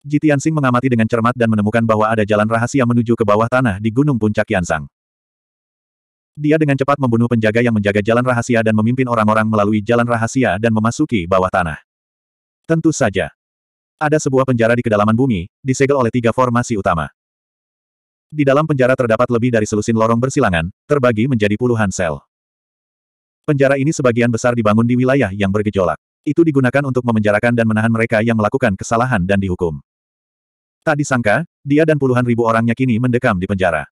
Jitian Sing mengamati dengan cermat dan menemukan bahwa ada jalan rahasia menuju ke bawah tanah di Gunung Puncak Yansang. Dia dengan cepat membunuh penjaga yang menjaga jalan rahasia dan memimpin orang-orang melalui jalan rahasia dan memasuki bawah tanah. Tentu saja, ada sebuah penjara di kedalaman bumi, disegel oleh tiga formasi utama. Di dalam penjara terdapat lebih dari selusin lorong bersilangan, terbagi menjadi puluhan sel. Penjara ini sebagian besar dibangun di wilayah yang bergejolak. Itu digunakan untuk memenjarakan dan menahan mereka yang melakukan kesalahan dan dihukum. Tak disangka, dia dan puluhan ribu orangnya kini mendekam di penjara.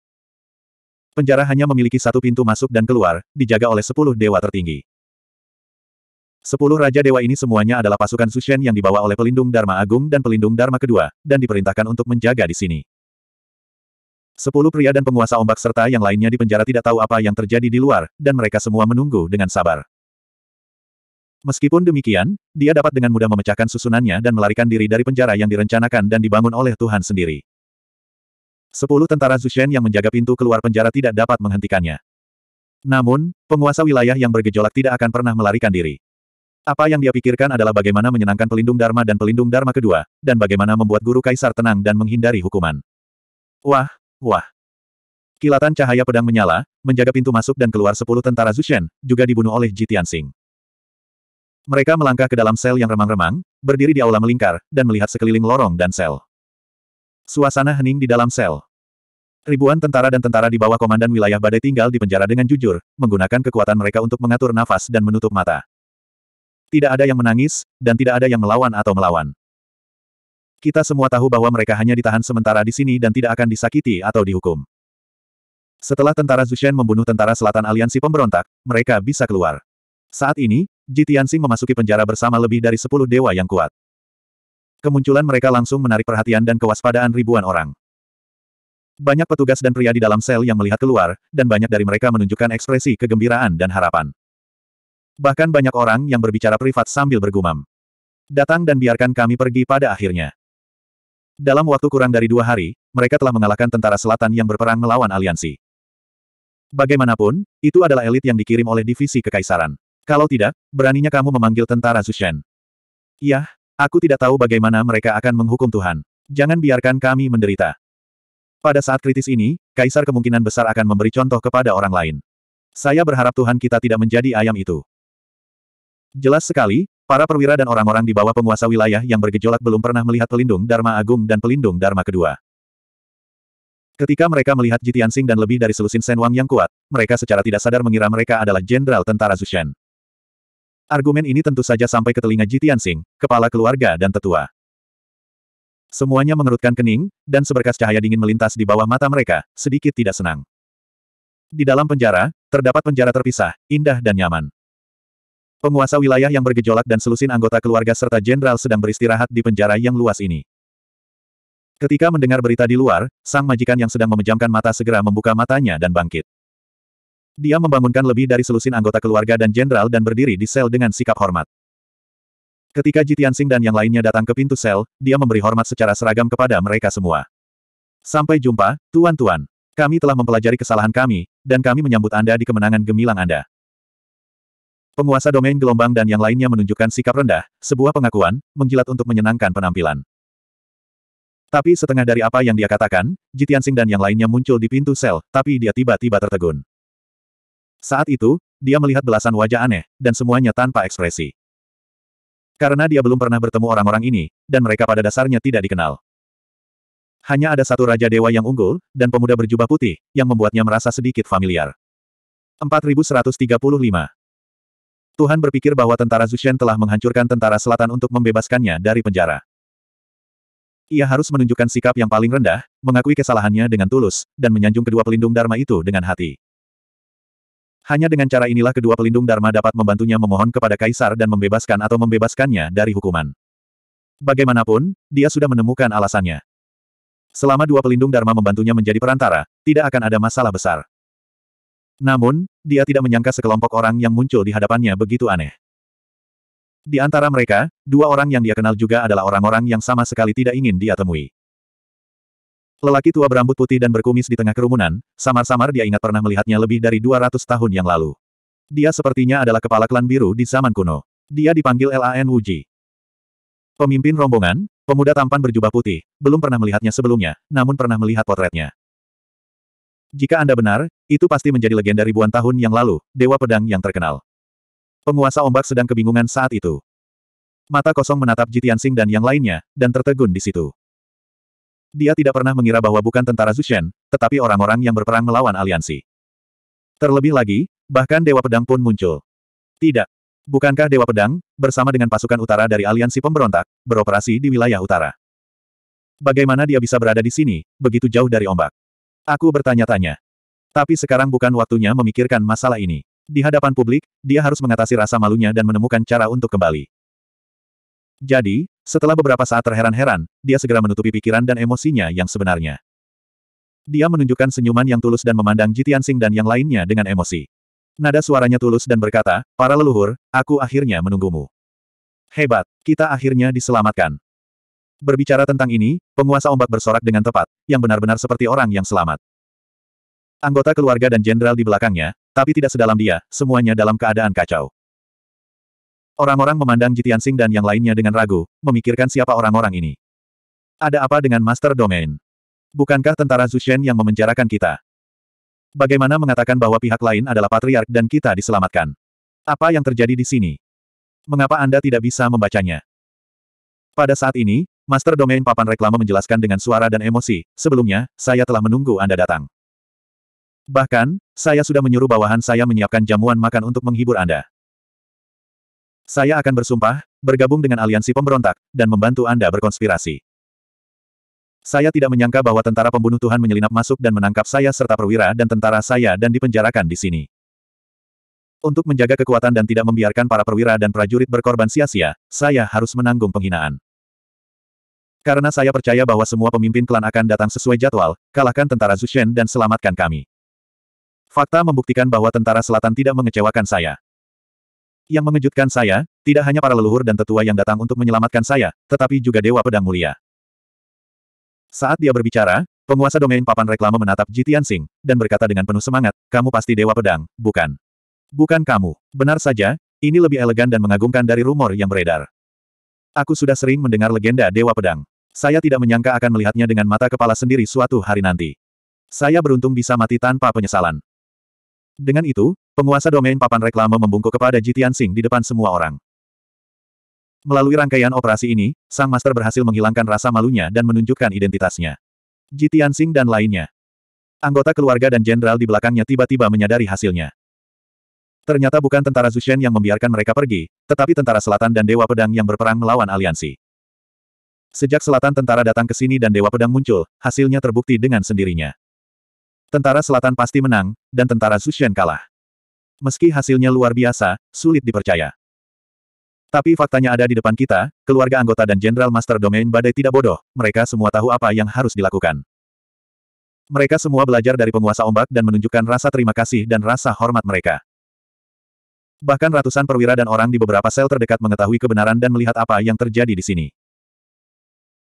Penjara hanya memiliki satu pintu masuk dan keluar, dijaga oleh sepuluh dewa tertinggi. Sepuluh Raja Dewa ini semuanya adalah pasukan Sushen yang dibawa oleh pelindung Dharma Agung dan pelindung Dharma Kedua, dan diperintahkan untuk menjaga di sini. Sepuluh pria dan penguasa ombak serta yang lainnya di penjara tidak tahu apa yang terjadi di luar, dan mereka semua menunggu dengan sabar. Meskipun demikian, dia dapat dengan mudah memecahkan susunannya dan melarikan diri dari penjara yang direncanakan dan dibangun oleh Tuhan sendiri. Sepuluh tentara Zushen yang menjaga pintu keluar penjara tidak dapat menghentikannya. Namun, penguasa wilayah yang bergejolak tidak akan pernah melarikan diri. Apa yang dia pikirkan adalah bagaimana menyenangkan pelindung Dharma dan pelindung Dharma kedua, dan bagaimana membuat guru kaisar tenang dan menghindari hukuman. Wah, wah. Kilatan cahaya pedang menyala, menjaga pintu masuk dan keluar sepuluh tentara Zushen, juga dibunuh oleh Ji Tianxing. Mereka melangkah ke dalam sel yang remang-remang, berdiri di aula melingkar, dan melihat sekeliling lorong dan sel. Suasana hening di dalam sel. Ribuan tentara dan tentara di bawah komandan wilayah badai tinggal di penjara dengan jujur, menggunakan kekuatan mereka untuk mengatur nafas dan menutup mata. Tidak ada yang menangis, dan tidak ada yang melawan atau melawan. Kita semua tahu bahwa mereka hanya ditahan sementara di sini dan tidak akan disakiti atau dihukum. Setelah tentara Zushen membunuh tentara selatan aliansi pemberontak, mereka bisa keluar. Saat ini, Ji memasuki penjara bersama lebih dari sepuluh dewa yang kuat. Kemunculan mereka langsung menarik perhatian dan kewaspadaan ribuan orang. Banyak petugas dan pria di dalam sel yang melihat keluar, dan banyak dari mereka menunjukkan ekspresi kegembiraan dan harapan. Bahkan banyak orang yang berbicara privat sambil bergumam. Datang dan biarkan kami pergi pada akhirnya. Dalam waktu kurang dari dua hari, mereka telah mengalahkan tentara selatan yang berperang melawan aliansi. Bagaimanapun, itu adalah elit yang dikirim oleh divisi kekaisaran. Kalau tidak, beraninya kamu memanggil tentara Zushen. Yah, aku tidak tahu bagaimana mereka akan menghukum Tuhan. Jangan biarkan kami menderita. Pada saat kritis ini, Kaisar kemungkinan besar akan memberi contoh kepada orang lain. Saya berharap Tuhan kita tidak menjadi ayam itu. Jelas sekali, para perwira dan orang-orang di bawah penguasa wilayah yang bergejolak belum pernah melihat pelindung Dharma Agung dan pelindung Dharma kedua. Ketika mereka melihat Jitian Sing dan lebih dari selusin Senwang yang kuat, mereka secara tidak sadar mengira mereka adalah jenderal tentara Zushan. Argumen ini tentu saja sampai ke telinga Jitian Sing, kepala keluarga dan tetua. Semuanya mengerutkan kening, dan seberkas cahaya dingin melintas di bawah mata mereka, sedikit tidak senang. Di dalam penjara, terdapat penjara terpisah, indah dan nyaman. Penguasa wilayah yang bergejolak dan selusin anggota keluarga serta jenderal sedang beristirahat di penjara yang luas ini. Ketika mendengar berita di luar, sang majikan yang sedang memejamkan mata segera membuka matanya dan bangkit. Dia membangunkan lebih dari selusin anggota keluarga dan jenderal dan berdiri di sel dengan sikap hormat. Ketika Jitian Singh dan yang lainnya datang ke pintu sel, dia memberi hormat secara seragam kepada mereka semua. Sampai jumpa, tuan-tuan. Kami telah mempelajari kesalahan kami, dan kami menyambut Anda di kemenangan gemilang Anda. Penguasa domain gelombang dan yang lainnya menunjukkan sikap rendah, sebuah pengakuan, menggilat untuk menyenangkan penampilan. Tapi setengah dari apa yang dia katakan, Jitiansing dan yang lainnya muncul di pintu sel, tapi dia tiba-tiba tertegun. Saat itu, dia melihat belasan wajah aneh, dan semuanya tanpa ekspresi. Karena dia belum pernah bertemu orang-orang ini, dan mereka pada dasarnya tidak dikenal. Hanya ada satu Raja Dewa yang unggul, dan pemuda berjubah putih, yang membuatnya merasa sedikit familiar. 4135 Tuhan berpikir bahwa tentara Zushen telah menghancurkan tentara selatan untuk membebaskannya dari penjara. Ia harus menunjukkan sikap yang paling rendah, mengakui kesalahannya dengan tulus, dan menyanjung kedua pelindung Dharma itu dengan hati. Hanya dengan cara inilah kedua pelindung Dharma dapat membantunya memohon kepada Kaisar dan membebaskan atau membebaskannya dari hukuman. Bagaimanapun, dia sudah menemukan alasannya. Selama dua pelindung Dharma membantunya menjadi perantara, tidak akan ada masalah besar. Namun, dia tidak menyangka sekelompok orang yang muncul di hadapannya begitu aneh. Di antara mereka, dua orang yang dia kenal juga adalah orang-orang yang sama sekali tidak ingin dia temui. Lelaki tua berambut putih dan berkumis di tengah kerumunan, samar-samar dia ingat pernah melihatnya lebih dari 200 tahun yang lalu. Dia sepertinya adalah kepala klan biru di zaman kuno. Dia dipanggil Lan Wuji. Pemimpin rombongan, pemuda tampan berjubah putih, belum pernah melihatnya sebelumnya, namun pernah melihat potretnya. Jika Anda benar, itu pasti menjadi legenda ribuan tahun yang lalu, Dewa Pedang yang terkenal. Penguasa ombak sedang kebingungan saat itu. Mata kosong menatap Sing dan yang lainnya, dan tertegun di situ. Dia tidak pernah mengira bahwa bukan tentara Zushen, tetapi orang-orang yang berperang melawan aliansi. Terlebih lagi, bahkan Dewa Pedang pun muncul. Tidak. Bukankah Dewa Pedang, bersama dengan pasukan utara dari aliansi pemberontak, beroperasi di wilayah utara? Bagaimana dia bisa berada di sini, begitu jauh dari ombak? Aku bertanya-tanya. Tapi sekarang bukan waktunya memikirkan masalah ini. Di hadapan publik, dia harus mengatasi rasa malunya dan menemukan cara untuk kembali. Jadi, setelah beberapa saat terheran-heran, dia segera menutupi pikiran dan emosinya yang sebenarnya. Dia menunjukkan senyuman yang tulus dan memandang Jitian Sing dan yang lainnya dengan emosi. Nada suaranya tulus dan berkata, para leluhur, aku akhirnya menunggumu. Hebat, kita akhirnya diselamatkan. Berbicara tentang ini, penguasa ombak bersorak dengan tepat, yang benar-benar seperti orang yang selamat. Anggota keluarga dan jenderal di belakangnya, tapi tidak sedalam dia, semuanya dalam keadaan kacau. Orang-orang memandang Jitian Sing dan yang lainnya dengan ragu, memikirkan siapa orang-orang ini. Ada apa dengan Master Domain? Bukankah tentara Zushen yang memenjarakan kita? Bagaimana mengatakan bahwa pihak lain adalah patriark dan kita diselamatkan? Apa yang terjadi di sini? Mengapa Anda tidak bisa membacanya? Pada saat ini, Master Domain papan reklama menjelaskan dengan suara dan emosi, sebelumnya, saya telah menunggu Anda datang. Bahkan, saya sudah menyuruh bawahan saya menyiapkan jamuan makan untuk menghibur Anda. Saya akan bersumpah, bergabung dengan aliansi pemberontak, dan membantu Anda berkonspirasi. Saya tidak menyangka bahwa tentara pembunuh Tuhan menyelinap masuk dan menangkap saya serta perwira dan tentara saya dan dipenjarakan di sini. Untuk menjaga kekuatan dan tidak membiarkan para perwira dan prajurit berkorban sia-sia, saya harus menanggung penghinaan. Karena saya percaya bahwa semua pemimpin klan akan datang sesuai jadwal, kalahkan tentara Zushen dan selamatkan kami. Fakta membuktikan bahwa tentara selatan tidak mengecewakan saya. Yang mengejutkan saya, tidak hanya para leluhur dan tetua yang datang untuk menyelamatkan saya, tetapi juga Dewa Pedang Mulia. Saat dia berbicara, penguasa domain papan reklame menatap Ji Tianxing, dan berkata dengan penuh semangat, kamu pasti Dewa Pedang, bukan? Bukan kamu. Benar saja, ini lebih elegan dan mengagumkan dari rumor yang beredar. Aku sudah sering mendengar legenda Dewa Pedang. Saya tidak menyangka akan melihatnya dengan mata kepala sendiri suatu hari nanti. Saya beruntung bisa mati tanpa penyesalan. Dengan itu, penguasa domain papan reklame membungkuk kepada Jitian Singh di depan semua orang. Melalui rangkaian operasi ini, Sang Master berhasil menghilangkan rasa malunya dan menunjukkan identitasnya. Jitian Singh dan lainnya. Anggota keluarga dan jenderal di belakangnya tiba-tiba menyadari hasilnya. Ternyata bukan tentara Zushen yang membiarkan mereka pergi, tetapi tentara selatan dan Dewa Pedang yang berperang melawan aliansi. Sejak selatan tentara datang ke sini dan Dewa Pedang muncul, hasilnya terbukti dengan sendirinya. Tentara selatan pasti menang, dan tentara Zushen kalah. Meski hasilnya luar biasa, sulit dipercaya. Tapi faktanya ada di depan kita, keluarga anggota dan Jenderal Master Domain Badai tidak bodoh, mereka semua tahu apa yang harus dilakukan. Mereka semua belajar dari penguasa ombak dan menunjukkan rasa terima kasih dan rasa hormat mereka. Bahkan ratusan perwira dan orang di beberapa sel terdekat mengetahui kebenaran dan melihat apa yang terjadi di sini.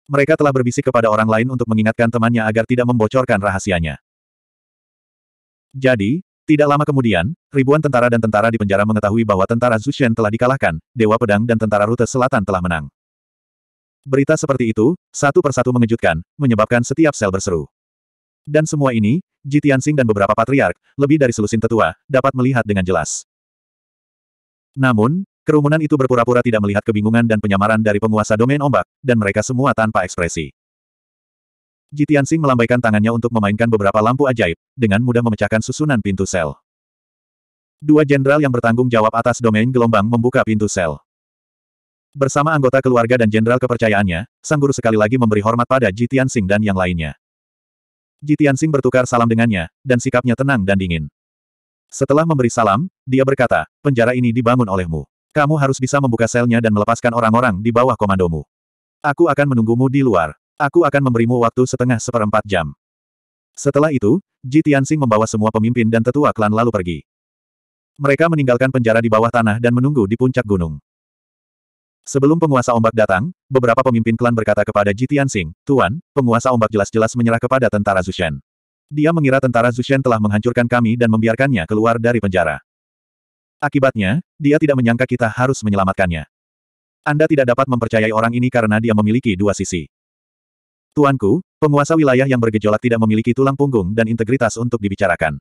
Mereka telah berbisik kepada orang lain untuk mengingatkan temannya agar tidak membocorkan rahasianya. Jadi, tidak lama kemudian, ribuan tentara dan tentara di penjara mengetahui bahwa tentara Zushen telah dikalahkan, Dewa Pedang dan tentara Rute Selatan telah menang. Berita seperti itu, satu persatu mengejutkan, menyebabkan setiap sel berseru. Dan semua ini, Ji Tianxing dan beberapa patriark, lebih dari selusin tetua, dapat melihat dengan jelas. Namun, Kerumunan itu berpura-pura tidak melihat kebingungan dan penyamaran dari penguasa domain ombak, dan mereka semua tanpa ekspresi. Jitian Jitiansing melambaikan tangannya untuk memainkan beberapa lampu ajaib, dengan mudah memecahkan susunan pintu sel. Dua jenderal yang bertanggung jawab atas domain gelombang membuka pintu sel. Bersama anggota keluarga dan jenderal kepercayaannya, Sang Guru sekali lagi memberi hormat pada Jitian Jitiansing dan yang lainnya. Jitian Jitiansing bertukar salam dengannya, dan sikapnya tenang dan dingin. Setelah memberi salam, dia berkata, penjara ini dibangun olehmu. Kamu harus bisa membuka selnya dan melepaskan orang-orang di bawah komandomu. Aku akan menunggumu di luar. Aku akan memberimu waktu setengah seperempat jam. Setelah itu, Ji Tianxing membawa semua pemimpin dan tetua klan lalu pergi. Mereka meninggalkan penjara di bawah tanah dan menunggu di puncak gunung. Sebelum penguasa ombak datang, beberapa pemimpin klan berkata kepada Ji Tianxing, Tuan, penguasa ombak jelas-jelas menyerah kepada tentara Zushen. Dia mengira tentara Zushen telah menghancurkan kami dan membiarkannya keluar dari penjara. Akibatnya, dia tidak menyangka kita harus menyelamatkannya. Anda tidak dapat mempercayai orang ini karena dia memiliki dua sisi. Tuanku, penguasa wilayah yang bergejolak tidak memiliki tulang punggung dan integritas untuk dibicarakan.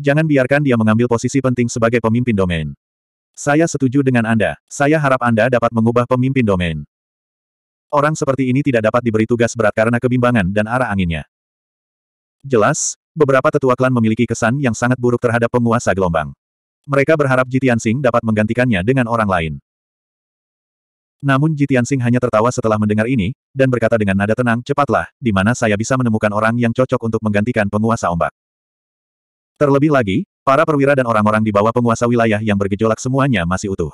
Jangan biarkan dia mengambil posisi penting sebagai pemimpin domain. Saya setuju dengan Anda. Saya harap Anda dapat mengubah pemimpin domain. Orang seperti ini tidak dapat diberi tugas berat karena kebimbangan dan arah anginnya. Jelas, beberapa tetua klan memiliki kesan yang sangat buruk terhadap penguasa gelombang. Mereka berharap Jitian dapat menggantikannya dengan orang lain. Namun Jitian hanya tertawa setelah mendengar ini, dan berkata dengan nada tenang, cepatlah, di mana saya bisa menemukan orang yang cocok untuk menggantikan penguasa ombak. Terlebih lagi, para perwira dan orang-orang di bawah penguasa wilayah yang bergejolak semuanya masih utuh.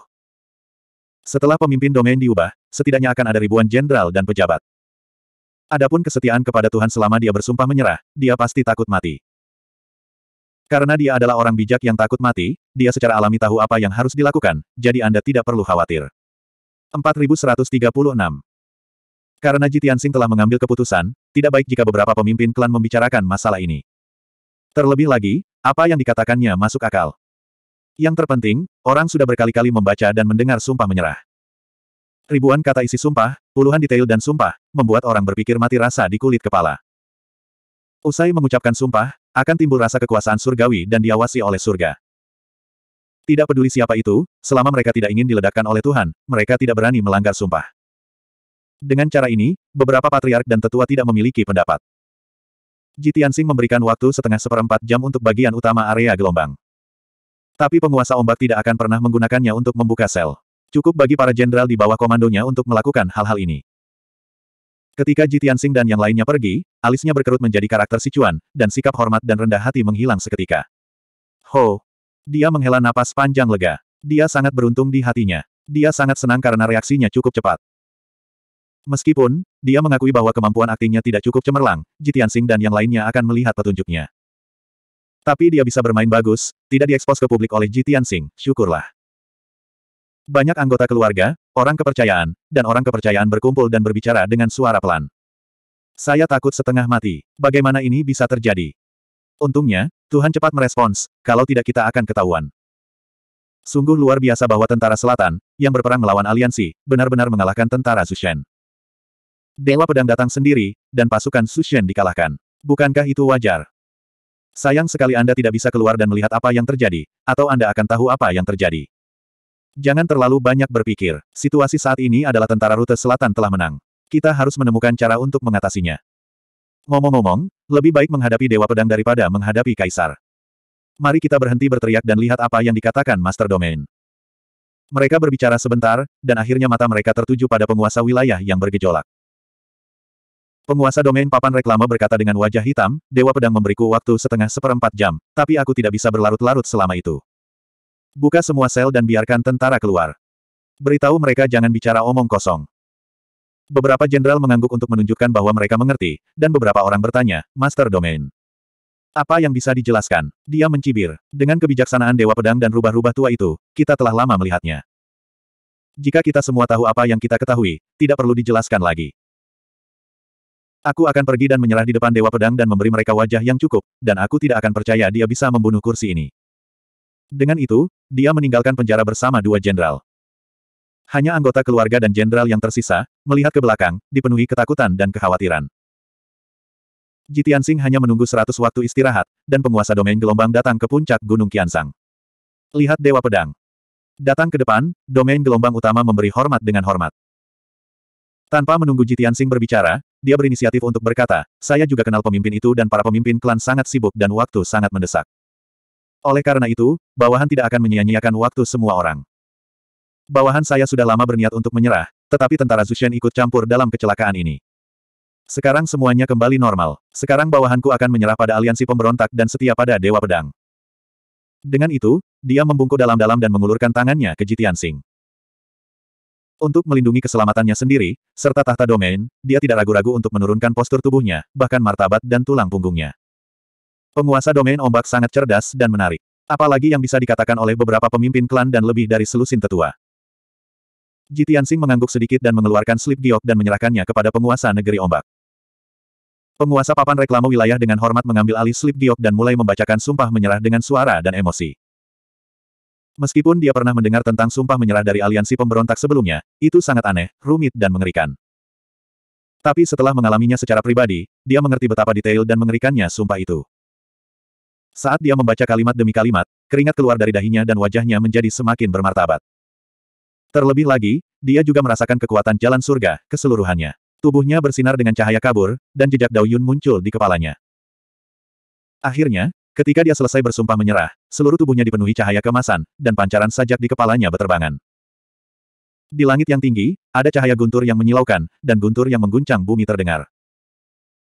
Setelah pemimpin domain diubah, setidaknya akan ada ribuan jenderal dan pejabat. Adapun kesetiaan kepada Tuhan selama dia bersumpah menyerah, dia pasti takut mati. Karena dia adalah orang bijak yang takut mati, dia secara alami tahu apa yang harus dilakukan, jadi Anda tidak perlu khawatir. 4136 Karena Jitiansing telah mengambil keputusan, tidak baik jika beberapa pemimpin klan membicarakan masalah ini. Terlebih lagi, apa yang dikatakannya masuk akal. Yang terpenting, orang sudah berkali-kali membaca dan mendengar sumpah menyerah. Ribuan kata isi sumpah, puluhan detail dan sumpah, membuat orang berpikir mati rasa di kulit kepala. Usai mengucapkan sumpah, akan timbul rasa kekuasaan surgawi dan diawasi oleh surga. Tidak peduli siapa itu, selama mereka tidak ingin diledakkan oleh Tuhan, mereka tidak berani melanggar sumpah. Dengan cara ini, beberapa patriark dan tetua tidak memiliki pendapat. Jitiansing memberikan waktu setengah seperempat jam untuk bagian utama area gelombang. Tapi penguasa ombak tidak akan pernah menggunakannya untuk membuka sel. Cukup bagi para jenderal di bawah komandonya untuk melakukan hal-hal ini. Ketika Jitiansing dan yang lainnya pergi, alisnya berkerut menjadi karakter Sichuan, dan sikap hormat dan rendah hati menghilang seketika. Ho, dia menghela napas panjang lega. Dia sangat beruntung di hatinya. Dia sangat senang karena reaksinya cukup cepat. Meskipun, dia mengakui bahwa kemampuan aktingnya tidak cukup cemerlang, Jitian Sing dan yang lainnya akan melihat petunjuknya. Tapi dia bisa bermain bagus, tidak diekspos ke publik oleh Jitian Sing. syukurlah. Banyak anggota keluarga, orang kepercayaan, dan orang kepercayaan berkumpul dan berbicara dengan suara pelan. Saya takut setengah mati. Bagaimana ini bisa terjadi? Untungnya, Tuhan cepat merespons, kalau tidak kita akan ketahuan. Sungguh luar biasa bahwa tentara selatan, yang berperang melawan aliansi, benar-benar mengalahkan tentara Sushen. Dewa pedang datang sendiri, dan pasukan Sushen dikalahkan. Bukankah itu wajar? Sayang sekali Anda tidak bisa keluar dan melihat apa yang terjadi, atau Anda akan tahu apa yang terjadi. Jangan terlalu banyak berpikir, situasi saat ini adalah tentara rute selatan telah menang. Kita harus menemukan cara untuk mengatasinya. Ngomong-ngomong, lebih baik menghadapi Dewa Pedang daripada menghadapi Kaisar. Mari kita berhenti berteriak dan lihat apa yang dikatakan Master Domain. Mereka berbicara sebentar, dan akhirnya mata mereka tertuju pada penguasa wilayah yang bergejolak. Penguasa domain papan reklama berkata dengan wajah hitam, Dewa Pedang memberiku waktu setengah seperempat jam, tapi aku tidak bisa berlarut-larut selama itu. Buka semua sel dan biarkan tentara keluar. Beritahu mereka jangan bicara omong kosong. Beberapa jenderal mengangguk untuk menunjukkan bahwa mereka mengerti, dan beberapa orang bertanya, Master Domain. Apa yang bisa dijelaskan? Dia mencibir. Dengan kebijaksanaan Dewa Pedang dan rubah-rubah tua itu, kita telah lama melihatnya. Jika kita semua tahu apa yang kita ketahui, tidak perlu dijelaskan lagi. Aku akan pergi dan menyerah di depan Dewa Pedang dan memberi mereka wajah yang cukup, dan aku tidak akan percaya dia bisa membunuh kursi ini. Dengan itu, dia meninggalkan penjara bersama dua jenderal. Hanya anggota keluarga dan jenderal yang tersisa, melihat ke belakang, dipenuhi ketakutan dan kekhawatiran. Jitian Sing hanya menunggu seratus waktu istirahat, dan penguasa domain gelombang datang ke puncak Gunung Kiansang. Lihat Dewa Pedang. Datang ke depan, domain gelombang utama memberi hormat dengan hormat. Tanpa menunggu Jitian Sing berbicara, dia berinisiatif untuk berkata, saya juga kenal pemimpin itu dan para pemimpin klan sangat sibuk dan waktu sangat mendesak. Oleh karena itu, bawahan tidak akan menyia-nyiakan waktu semua orang. Bawahan saya sudah lama berniat untuk menyerah, tetapi tentara Zushen ikut campur dalam kecelakaan ini. Sekarang semuanya kembali normal. Sekarang bawahanku akan menyerah pada aliansi pemberontak dan setia pada Dewa Pedang. Dengan itu, dia membungkuk dalam-dalam dan mengulurkan tangannya ke Jitian Sing. Untuk melindungi keselamatannya sendiri, serta tahta domain, dia tidak ragu-ragu untuk menurunkan postur tubuhnya, bahkan martabat dan tulang punggungnya. Penguasa domain ombak sangat cerdas dan menarik. Apalagi yang bisa dikatakan oleh beberapa pemimpin klan dan lebih dari selusin tetua. Jitian Sing mengangguk sedikit dan mengeluarkan slip giok dan menyerahkannya kepada penguasa negeri ombak. Penguasa papan reklame wilayah dengan hormat mengambil alih slip giok dan mulai membacakan sumpah menyerah dengan suara dan emosi. Meskipun dia pernah mendengar tentang sumpah menyerah dari aliansi pemberontak sebelumnya, itu sangat aneh, rumit dan mengerikan. Tapi setelah mengalaminya secara pribadi, dia mengerti betapa detail dan mengerikannya sumpah itu. Saat dia membaca kalimat demi kalimat, keringat keluar dari dahinya dan wajahnya menjadi semakin bermartabat. Terlebih lagi, dia juga merasakan kekuatan jalan surga, keseluruhannya. Tubuhnya bersinar dengan cahaya kabur, dan jejak Dao Yun muncul di kepalanya. Akhirnya, ketika dia selesai bersumpah menyerah, seluruh tubuhnya dipenuhi cahaya kemasan, dan pancaran sajak di kepalanya berterbangan. Di langit yang tinggi, ada cahaya guntur yang menyilaukan, dan guntur yang mengguncang bumi terdengar.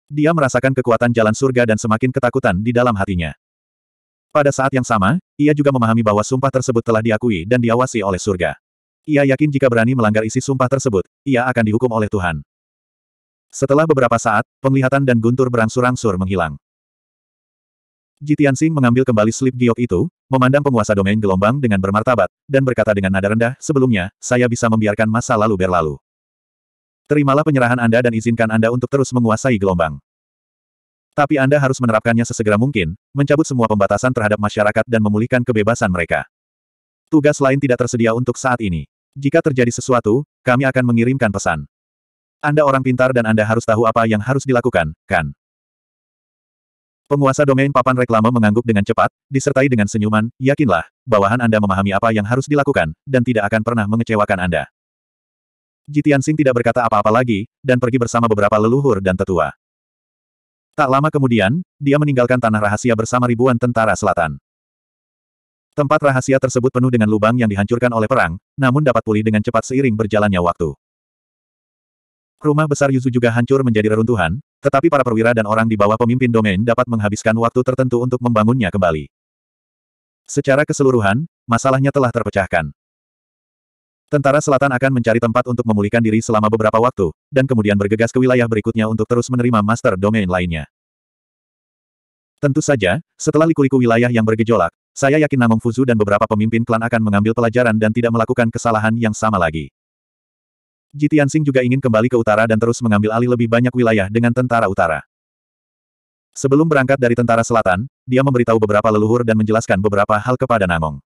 Dia merasakan kekuatan jalan surga dan semakin ketakutan di dalam hatinya. Pada saat yang sama, ia juga memahami bahwa sumpah tersebut telah diakui dan diawasi oleh surga. Ia yakin jika berani melanggar isi sumpah tersebut, ia akan dihukum oleh Tuhan. Setelah beberapa saat, penglihatan dan guntur berangsur-angsur menghilang. Jitian Sing mengambil kembali slip giok itu, memandang penguasa domain gelombang dengan bermartabat, dan berkata dengan nada rendah, sebelumnya, saya bisa membiarkan masa lalu berlalu. Terimalah penyerahan Anda dan izinkan Anda untuk terus menguasai gelombang. Tapi Anda harus menerapkannya sesegera mungkin, mencabut semua pembatasan terhadap masyarakat dan memulihkan kebebasan mereka. Tugas lain tidak tersedia untuk saat ini. Jika terjadi sesuatu, kami akan mengirimkan pesan. Anda orang pintar dan Anda harus tahu apa yang harus dilakukan, kan? Penguasa domain papan reklame mengangguk dengan cepat, disertai dengan senyuman, yakinlah, bawahan Anda memahami apa yang harus dilakukan, dan tidak akan pernah mengecewakan Anda. Jitian Sing tidak berkata apa-apa lagi, dan pergi bersama beberapa leluhur dan tetua. Tak lama kemudian, dia meninggalkan tanah rahasia bersama ribuan tentara selatan. Tempat rahasia tersebut penuh dengan lubang yang dihancurkan oleh perang, namun dapat pulih dengan cepat seiring berjalannya waktu. Rumah besar Yuzu juga hancur menjadi reruntuhan, tetapi para perwira dan orang di bawah pemimpin domain dapat menghabiskan waktu tertentu untuk membangunnya kembali. Secara keseluruhan, masalahnya telah terpecahkan. Tentara Selatan akan mencari tempat untuk memulihkan diri selama beberapa waktu, dan kemudian bergegas ke wilayah berikutnya untuk terus menerima master domain lainnya. Tentu saja, setelah liku-liku wilayah yang bergejolak, saya yakin Namong Fuzu dan beberapa pemimpin klan akan mengambil pelajaran dan tidak melakukan kesalahan yang sama lagi. Jitiansing juga ingin kembali ke utara dan terus mengambil alih lebih banyak wilayah dengan tentara utara. Sebelum berangkat dari tentara selatan, dia memberitahu beberapa leluhur dan menjelaskan beberapa hal kepada Namong.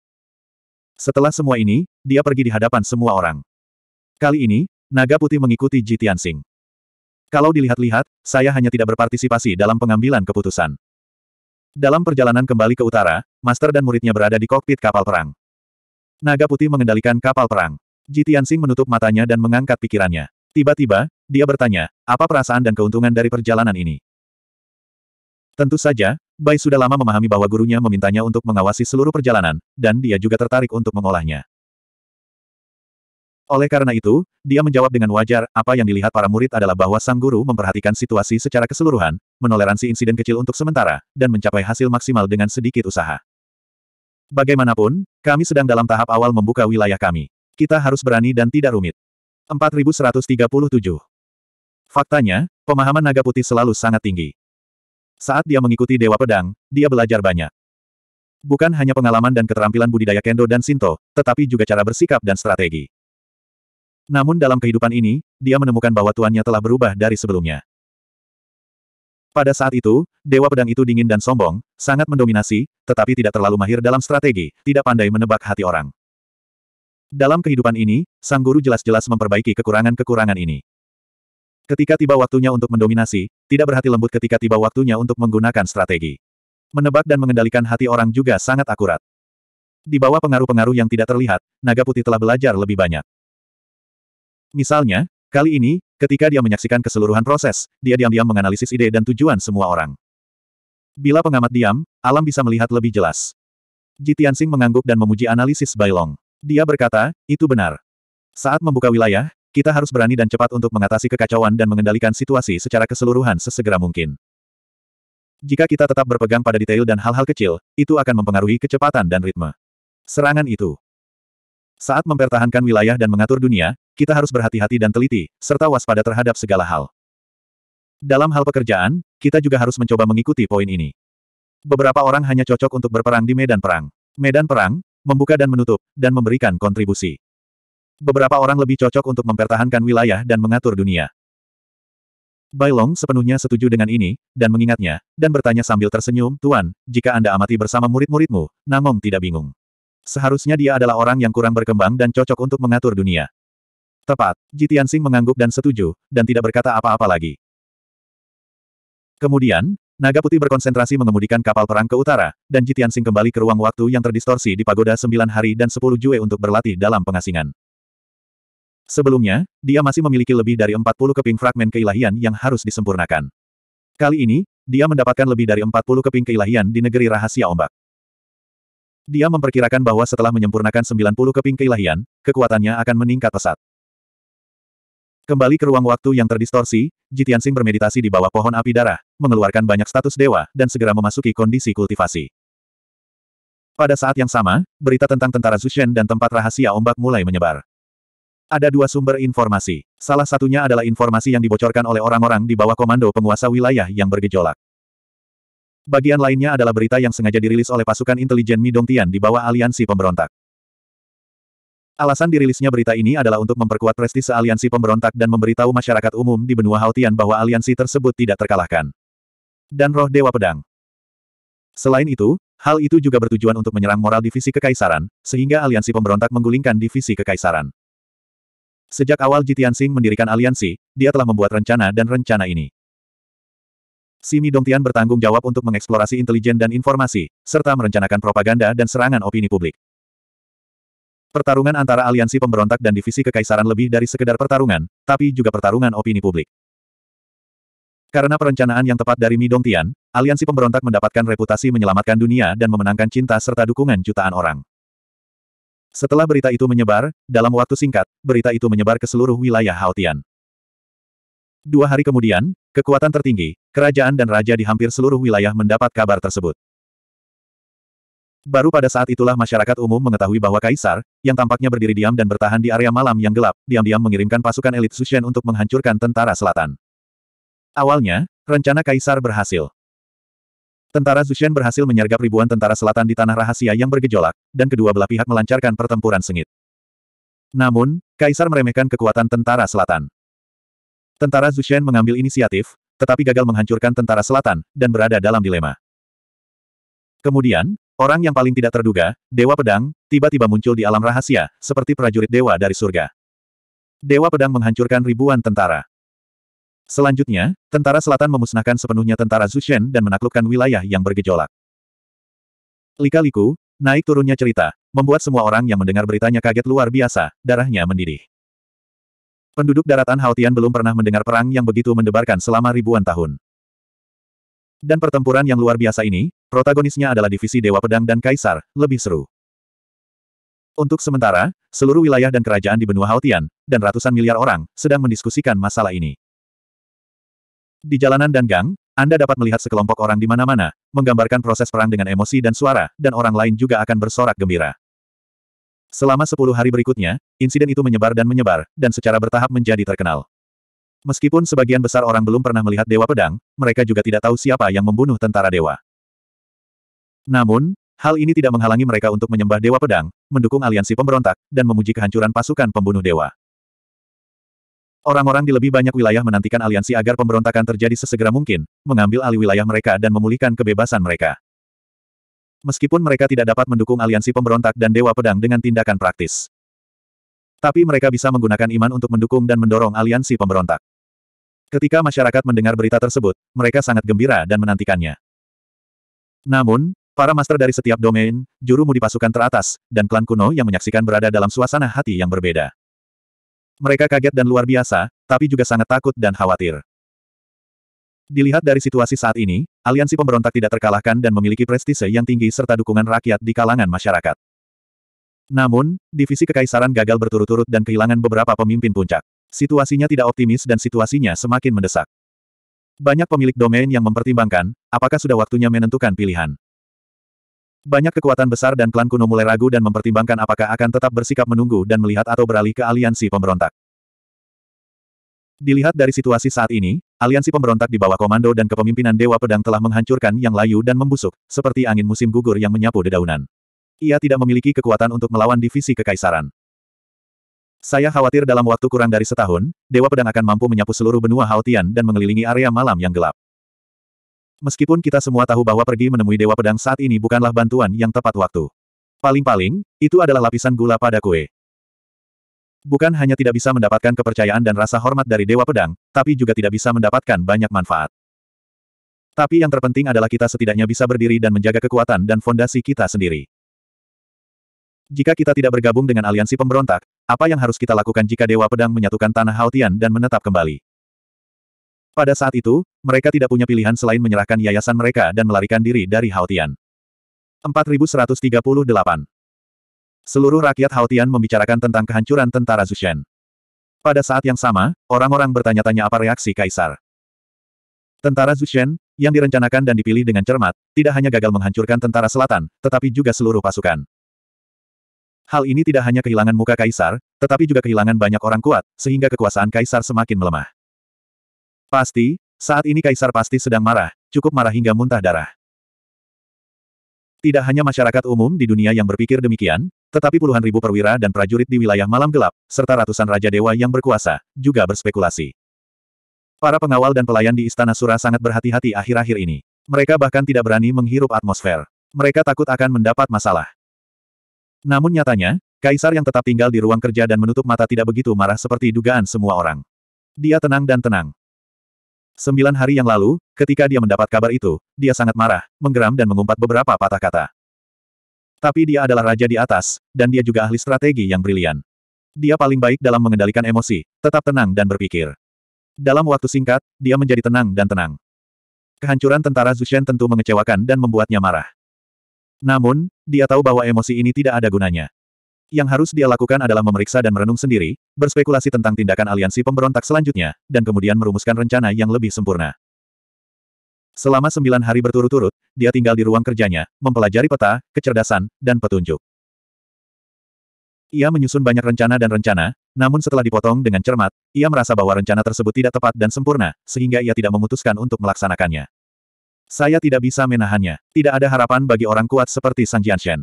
Setelah semua ini, dia pergi di hadapan semua orang. Kali ini, Naga Putih mengikuti Jitiansing. Kalau dilihat-lihat, saya hanya tidak berpartisipasi dalam pengambilan keputusan. Dalam perjalanan kembali ke utara, Master dan muridnya berada di kokpit kapal perang. Naga putih mengendalikan kapal perang. Jitiansing menutup matanya dan mengangkat pikirannya. Tiba-tiba, dia bertanya, apa perasaan dan keuntungan dari perjalanan ini? Tentu saja, Bai sudah lama memahami bahwa gurunya memintanya untuk mengawasi seluruh perjalanan, dan dia juga tertarik untuk mengolahnya. Oleh karena itu, dia menjawab dengan wajar, apa yang dilihat para murid adalah bahwa sang guru memperhatikan situasi secara keseluruhan, menoleransi insiden kecil untuk sementara, dan mencapai hasil maksimal dengan sedikit usaha. Bagaimanapun, kami sedang dalam tahap awal membuka wilayah kami. Kita harus berani dan tidak rumit. 4137 Faktanya, pemahaman naga putih selalu sangat tinggi. Saat dia mengikuti Dewa Pedang, dia belajar banyak. Bukan hanya pengalaman dan keterampilan budidaya Kendo dan Sinto, tetapi juga cara bersikap dan strategi. Namun dalam kehidupan ini, dia menemukan bahwa tuannya telah berubah dari sebelumnya. Pada saat itu, dewa pedang itu dingin dan sombong, sangat mendominasi, tetapi tidak terlalu mahir dalam strategi, tidak pandai menebak hati orang. Dalam kehidupan ini, sang guru jelas-jelas memperbaiki kekurangan-kekurangan ini. Ketika tiba waktunya untuk mendominasi, tidak berhati lembut ketika tiba waktunya untuk menggunakan strategi. Menebak dan mengendalikan hati orang juga sangat akurat. Di bawah pengaruh-pengaruh yang tidak terlihat, naga putih telah belajar lebih banyak. Misalnya, kali ini, ketika dia menyaksikan keseluruhan proses, dia diam-diam menganalisis ide dan tujuan semua orang. Bila pengamat diam, alam bisa melihat lebih jelas. Tianxing mengangguk dan memuji analisis Bailong. Dia berkata, itu benar. Saat membuka wilayah, kita harus berani dan cepat untuk mengatasi kekacauan dan mengendalikan situasi secara keseluruhan sesegera mungkin. Jika kita tetap berpegang pada detail dan hal-hal kecil, itu akan mempengaruhi kecepatan dan ritme. Serangan itu saat mempertahankan wilayah dan mengatur dunia, kita harus berhati-hati dan teliti, serta waspada terhadap segala hal. Dalam hal pekerjaan, kita juga harus mencoba mengikuti poin ini. Beberapa orang hanya cocok untuk berperang di medan perang. Medan perang, membuka dan menutup, dan memberikan kontribusi. Beberapa orang lebih cocok untuk mempertahankan wilayah dan mengatur dunia. Bailong sepenuhnya setuju dengan ini, dan mengingatnya, dan bertanya sambil tersenyum, Tuan, jika Anda amati bersama murid-muridmu, Namong tidak bingung. Seharusnya dia adalah orang yang kurang berkembang dan cocok untuk mengatur dunia. Tepat, Jitian Sing mengangguk dan setuju, dan tidak berkata apa-apa lagi. Kemudian, Naga Putih berkonsentrasi mengemudikan kapal perang ke utara, dan Jitian Sing kembali ke ruang waktu yang terdistorsi di pagoda sembilan hari dan sepuluh jue untuk berlatih dalam pengasingan. Sebelumnya, dia masih memiliki lebih dari 40 keping fragmen keilahian yang harus disempurnakan. Kali ini, dia mendapatkan lebih dari 40 keping keilahian di negeri rahasia ombak. Dia memperkirakan bahwa setelah menyempurnakan 90 keping keilahian, kekuatannya akan meningkat pesat. Kembali ke ruang waktu yang terdistorsi, Jitiansing bermeditasi di bawah pohon api darah, mengeluarkan banyak status dewa, dan segera memasuki kondisi kultivasi. Pada saat yang sama, berita tentang tentara Zushen dan tempat rahasia ombak mulai menyebar. Ada dua sumber informasi. Salah satunya adalah informasi yang dibocorkan oleh orang-orang di bawah komando penguasa wilayah yang bergejolak. Bagian lainnya adalah berita yang sengaja dirilis oleh pasukan intelijen Midongtian Tian di bawah aliansi pemberontak. Alasan dirilisnya berita ini adalah untuk memperkuat prestise aliansi pemberontak dan memberitahu masyarakat umum di benua Haotian bahwa aliansi tersebut tidak terkalahkan. Dan roh Dewa Pedang. Selain itu, hal itu juga bertujuan untuk menyerang moral divisi kekaisaran, sehingga aliansi pemberontak menggulingkan divisi kekaisaran. Sejak awal Jitian Sing mendirikan aliansi, dia telah membuat rencana dan rencana ini. Simi Dongtian bertanggung jawab untuk mengeksplorasi intelijen dan informasi, serta merencanakan propaganda dan serangan opini publik. Pertarungan antara aliansi pemberontak dan divisi kekaisaran lebih dari sekedar pertarungan, tapi juga pertarungan opini publik. Karena perencanaan yang tepat dari Mi Dongtian, aliansi pemberontak mendapatkan reputasi menyelamatkan dunia dan memenangkan cinta serta dukungan jutaan orang. Setelah berita itu menyebar, dalam waktu singkat, berita itu menyebar ke seluruh wilayah Haotian. Dua hari kemudian, Kekuatan tertinggi, kerajaan dan raja di hampir seluruh wilayah mendapat kabar tersebut. Baru pada saat itulah masyarakat umum mengetahui bahwa Kaisar, yang tampaknya berdiri diam dan bertahan di area malam yang gelap, diam-diam mengirimkan pasukan elit Sushen untuk menghancurkan tentara selatan. Awalnya, rencana Kaisar berhasil. Tentara Zushen berhasil menyergap ribuan tentara selatan di tanah rahasia yang bergejolak, dan kedua belah pihak melancarkan pertempuran sengit. Namun, Kaisar meremehkan kekuatan tentara selatan. Tentara Zushen mengambil inisiatif, tetapi gagal menghancurkan tentara selatan, dan berada dalam dilema. Kemudian, orang yang paling tidak terduga, Dewa Pedang, tiba-tiba muncul di alam rahasia, seperti prajurit dewa dari surga. Dewa Pedang menghancurkan ribuan tentara. Selanjutnya, tentara selatan memusnahkan sepenuhnya tentara Zushen dan menaklukkan wilayah yang bergejolak. Lika-liku, naik turunnya cerita, membuat semua orang yang mendengar beritanya kaget luar biasa, darahnya mendidih. Penduduk daratan Haotian belum pernah mendengar perang yang begitu mendebarkan selama ribuan tahun. Dan pertempuran yang luar biasa ini, protagonisnya adalah divisi Dewa Pedang dan Kaisar, lebih seru. Untuk sementara, seluruh wilayah dan kerajaan di benua Haotian, dan ratusan miliar orang, sedang mendiskusikan masalah ini. Di jalanan dan gang, Anda dapat melihat sekelompok orang di mana-mana, menggambarkan proses perang dengan emosi dan suara, dan orang lain juga akan bersorak gembira. Selama sepuluh hari berikutnya, insiden itu menyebar dan menyebar, dan secara bertahap menjadi terkenal. Meskipun sebagian besar orang belum pernah melihat Dewa Pedang, mereka juga tidak tahu siapa yang membunuh tentara Dewa. Namun, hal ini tidak menghalangi mereka untuk menyembah Dewa Pedang, mendukung aliansi pemberontak, dan memuji kehancuran pasukan pembunuh Dewa. Orang-orang di lebih banyak wilayah menantikan aliansi agar pemberontakan terjadi sesegera mungkin, mengambil alih wilayah mereka dan memulihkan kebebasan mereka meskipun mereka tidak dapat mendukung aliansi pemberontak dan Dewa Pedang dengan tindakan praktis. Tapi mereka bisa menggunakan iman untuk mendukung dan mendorong aliansi pemberontak. Ketika masyarakat mendengar berita tersebut, mereka sangat gembira dan menantikannya. Namun, para master dari setiap domain, juru mudi pasukan teratas, dan klan kuno yang menyaksikan berada dalam suasana hati yang berbeda. Mereka kaget dan luar biasa, tapi juga sangat takut dan khawatir. Dilihat dari situasi saat ini, aliansi pemberontak tidak terkalahkan dan memiliki prestise yang tinggi serta dukungan rakyat di kalangan masyarakat. Namun, divisi kekaisaran gagal berturut-turut dan kehilangan beberapa pemimpin puncak. Situasinya tidak optimis dan situasinya semakin mendesak. Banyak pemilik domain yang mempertimbangkan, apakah sudah waktunya menentukan pilihan. Banyak kekuatan besar dan klan kuno mulai ragu dan mempertimbangkan apakah akan tetap bersikap menunggu dan melihat atau beralih ke aliansi pemberontak. Dilihat dari situasi saat ini, aliansi pemberontak di bawah komando dan kepemimpinan Dewa Pedang telah menghancurkan yang layu dan membusuk, seperti angin musim gugur yang menyapu dedaunan. Ia tidak memiliki kekuatan untuk melawan divisi kekaisaran. Saya khawatir dalam waktu kurang dari setahun, Dewa Pedang akan mampu menyapu seluruh benua Haotian dan mengelilingi area malam yang gelap. Meskipun kita semua tahu bahwa pergi menemui Dewa Pedang saat ini bukanlah bantuan yang tepat waktu. Paling-paling, itu adalah lapisan gula pada kue. Bukan hanya tidak bisa mendapatkan kepercayaan dan rasa hormat dari Dewa Pedang, tapi juga tidak bisa mendapatkan banyak manfaat. Tapi yang terpenting adalah kita setidaknya bisa berdiri dan menjaga kekuatan dan fondasi kita sendiri. Jika kita tidak bergabung dengan aliansi pemberontak, apa yang harus kita lakukan jika Dewa Pedang menyatukan Tanah Haotian dan menetap kembali? Pada saat itu, mereka tidak punya pilihan selain menyerahkan yayasan mereka dan melarikan diri dari Haotian. 4138 Seluruh rakyat Haotian membicarakan tentang kehancuran tentara Zushen. Pada saat yang sama, orang-orang bertanya-tanya apa reaksi Kaisar. Tentara Zushen, yang direncanakan dan dipilih dengan cermat, tidak hanya gagal menghancurkan tentara selatan, tetapi juga seluruh pasukan. Hal ini tidak hanya kehilangan muka kaisar, tetapi juga kehilangan banyak orang kuat, sehingga kekuasaan kaisar semakin melemah. Pasti, saat ini kaisar pasti sedang marah, cukup marah hingga muntah darah. Tidak hanya masyarakat umum di dunia yang berpikir demikian, tetapi puluhan ribu perwira dan prajurit di wilayah malam gelap, serta ratusan raja dewa yang berkuasa, juga berspekulasi. Para pengawal dan pelayan di Istana Sura sangat berhati-hati akhir-akhir ini. Mereka bahkan tidak berani menghirup atmosfer. Mereka takut akan mendapat masalah. Namun nyatanya, Kaisar yang tetap tinggal di ruang kerja dan menutup mata tidak begitu marah seperti dugaan semua orang. Dia tenang dan tenang. Sembilan hari yang lalu, ketika dia mendapat kabar itu, dia sangat marah, menggeram dan mengumpat beberapa patah kata. Tapi dia adalah raja di atas, dan dia juga ahli strategi yang brilian. Dia paling baik dalam mengendalikan emosi, tetap tenang dan berpikir. Dalam waktu singkat, dia menjadi tenang dan tenang. Kehancuran tentara Zushen tentu mengecewakan dan membuatnya marah. Namun, dia tahu bahwa emosi ini tidak ada gunanya. Yang harus dia lakukan adalah memeriksa dan merenung sendiri, berspekulasi tentang tindakan aliansi pemberontak selanjutnya, dan kemudian merumuskan rencana yang lebih sempurna. Selama sembilan hari berturut-turut, dia tinggal di ruang kerjanya, mempelajari peta, kecerdasan, dan petunjuk. Ia menyusun banyak rencana dan rencana, namun setelah dipotong dengan cermat, ia merasa bahwa rencana tersebut tidak tepat dan sempurna, sehingga ia tidak memutuskan untuk melaksanakannya. Saya tidak bisa menahannya. Tidak ada harapan bagi orang kuat seperti Sang Jianshen.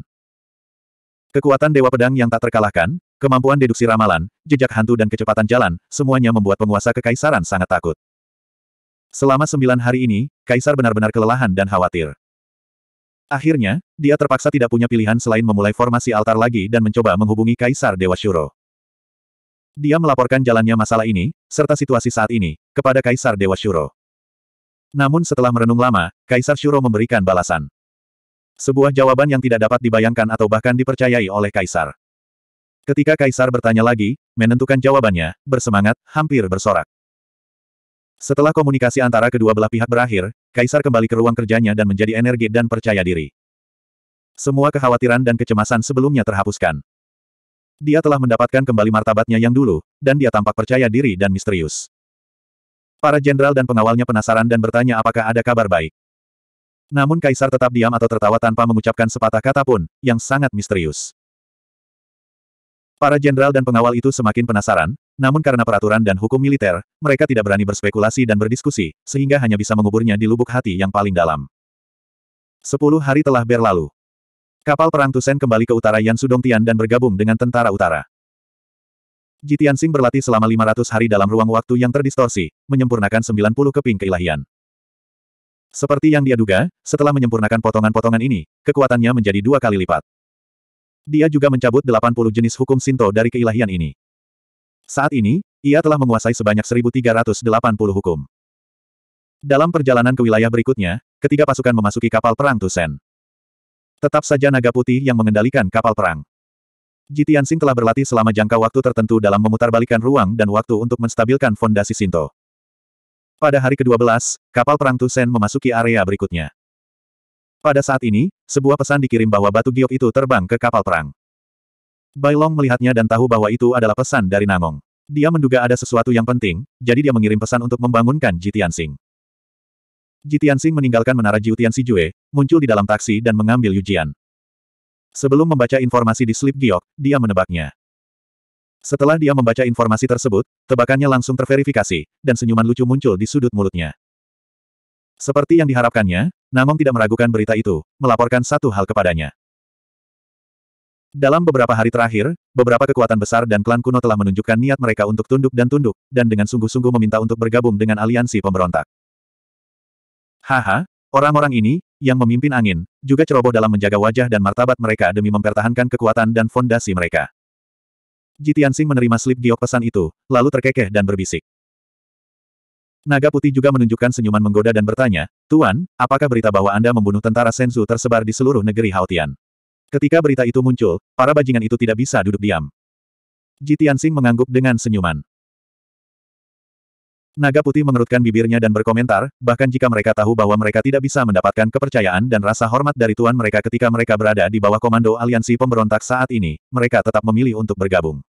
Kekuatan Dewa Pedang yang tak terkalahkan, kemampuan deduksi ramalan, jejak hantu dan kecepatan jalan, semuanya membuat penguasa kekaisaran sangat takut. Selama sembilan hari ini, Kaisar benar-benar kelelahan dan khawatir. Akhirnya, dia terpaksa tidak punya pilihan selain memulai formasi altar lagi dan mencoba menghubungi Kaisar Dewa Shuro. Dia melaporkan jalannya masalah ini, serta situasi saat ini, kepada Kaisar Dewa Shuro. Namun setelah merenung lama, Kaisar Shuro memberikan balasan. Sebuah jawaban yang tidak dapat dibayangkan atau bahkan dipercayai oleh Kaisar. Ketika Kaisar bertanya lagi, menentukan jawabannya, bersemangat, hampir bersorak. Setelah komunikasi antara kedua belah pihak berakhir, Kaisar kembali ke ruang kerjanya dan menjadi energi dan percaya diri. Semua kekhawatiran dan kecemasan sebelumnya terhapuskan. Dia telah mendapatkan kembali martabatnya yang dulu, dan dia tampak percaya diri dan misterius. Para jenderal dan pengawalnya penasaran dan bertanya apakah ada kabar baik. Namun Kaisar tetap diam atau tertawa tanpa mengucapkan sepatah kata pun, yang sangat misterius. Para jenderal dan pengawal itu semakin penasaran, namun karena peraturan dan hukum militer, mereka tidak berani berspekulasi dan berdiskusi, sehingga hanya bisa menguburnya di lubuk hati yang paling dalam. Sepuluh hari telah berlalu. Kapal perang Tusen kembali ke utara Yan Sudongtian dan bergabung dengan tentara utara. Jitiansing berlatih selama 500 hari dalam ruang waktu yang terdistorsi, menyempurnakan 90 keping keilahian. Seperti yang dia duga, setelah menyempurnakan potongan-potongan ini, kekuatannya menjadi dua kali lipat. Dia juga mencabut 80 jenis hukum Sinto dari keilahian ini. Saat ini, ia telah menguasai sebanyak 1380 hukum. Dalam perjalanan ke wilayah berikutnya, ketiga pasukan memasuki kapal perang Tusen. Tetap saja naga putih yang mengendalikan kapal perang. Jitian Sing telah berlatih selama jangka waktu tertentu dalam memutarbalikan ruang dan waktu untuk menstabilkan fondasi Sinto. Pada hari ke-12, kapal perang Tusen memasuki area berikutnya. Pada saat ini, sebuah pesan dikirim bahwa batu giok itu terbang ke kapal perang. Bailong melihatnya dan tahu bahwa itu adalah pesan dari Nangong. Dia menduga ada sesuatu yang penting, jadi dia mengirim pesan untuk membangunkan Jitiansing. Jitiansing meninggalkan menara Jiutian Sijue, muncul di dalam taksi dan mengambil Yujian. Sebelum membaca informasi di slip giok, dia menebaknya. Setelah dia membaca informasi tersebut, tebakannya langsung terverifikasi, dan senyuman lucu muncul di sudut mulutnya. Seperti yang diharapkannya, Namong tidak meragukan berita itu, melaporkan satu hal kepadanya. Dalam beberapa hari terakhir, beberapa kekuatan besar dan klan kuno telah menunjukkan niat mereka untuk tunduk dan tunduk, dan dengan sungguh-sungguh meminta untuk bergabung dengan aliansi pemberontak. Haha, orang-orang ini, yang memimpin angin, juga ceroboh dalam menjaga wajah dan martabat mereka demi mempertahankan kekuatan dan fondasi mereka. Jitian Jitiansing menerima slip giok pesan itu, lalu terkekeh dan berbisik. Naga putih juga menunjukkan senyuman menggoda dan bertanya, Tuan, apakah berita bahwa Anda membunuh tentara Senzu tersebar di seluruh negeri Haotian? Ketika berita itu muncul, para bajingan itu tidak bisa duduk diam. Jitiansing mengangguk dengan senyuman. Naga putih mengerutkan bibirnya dan berkomentar, bahkan jika mereka tahu bahwa mereka tidak bisa mendapatkan kepercayaan dan rasa hormat dari tuan mereka ketika mereka berada di bawah komando aliansi pemberontak saat ini, mereka tetap memilih untuk bergabung.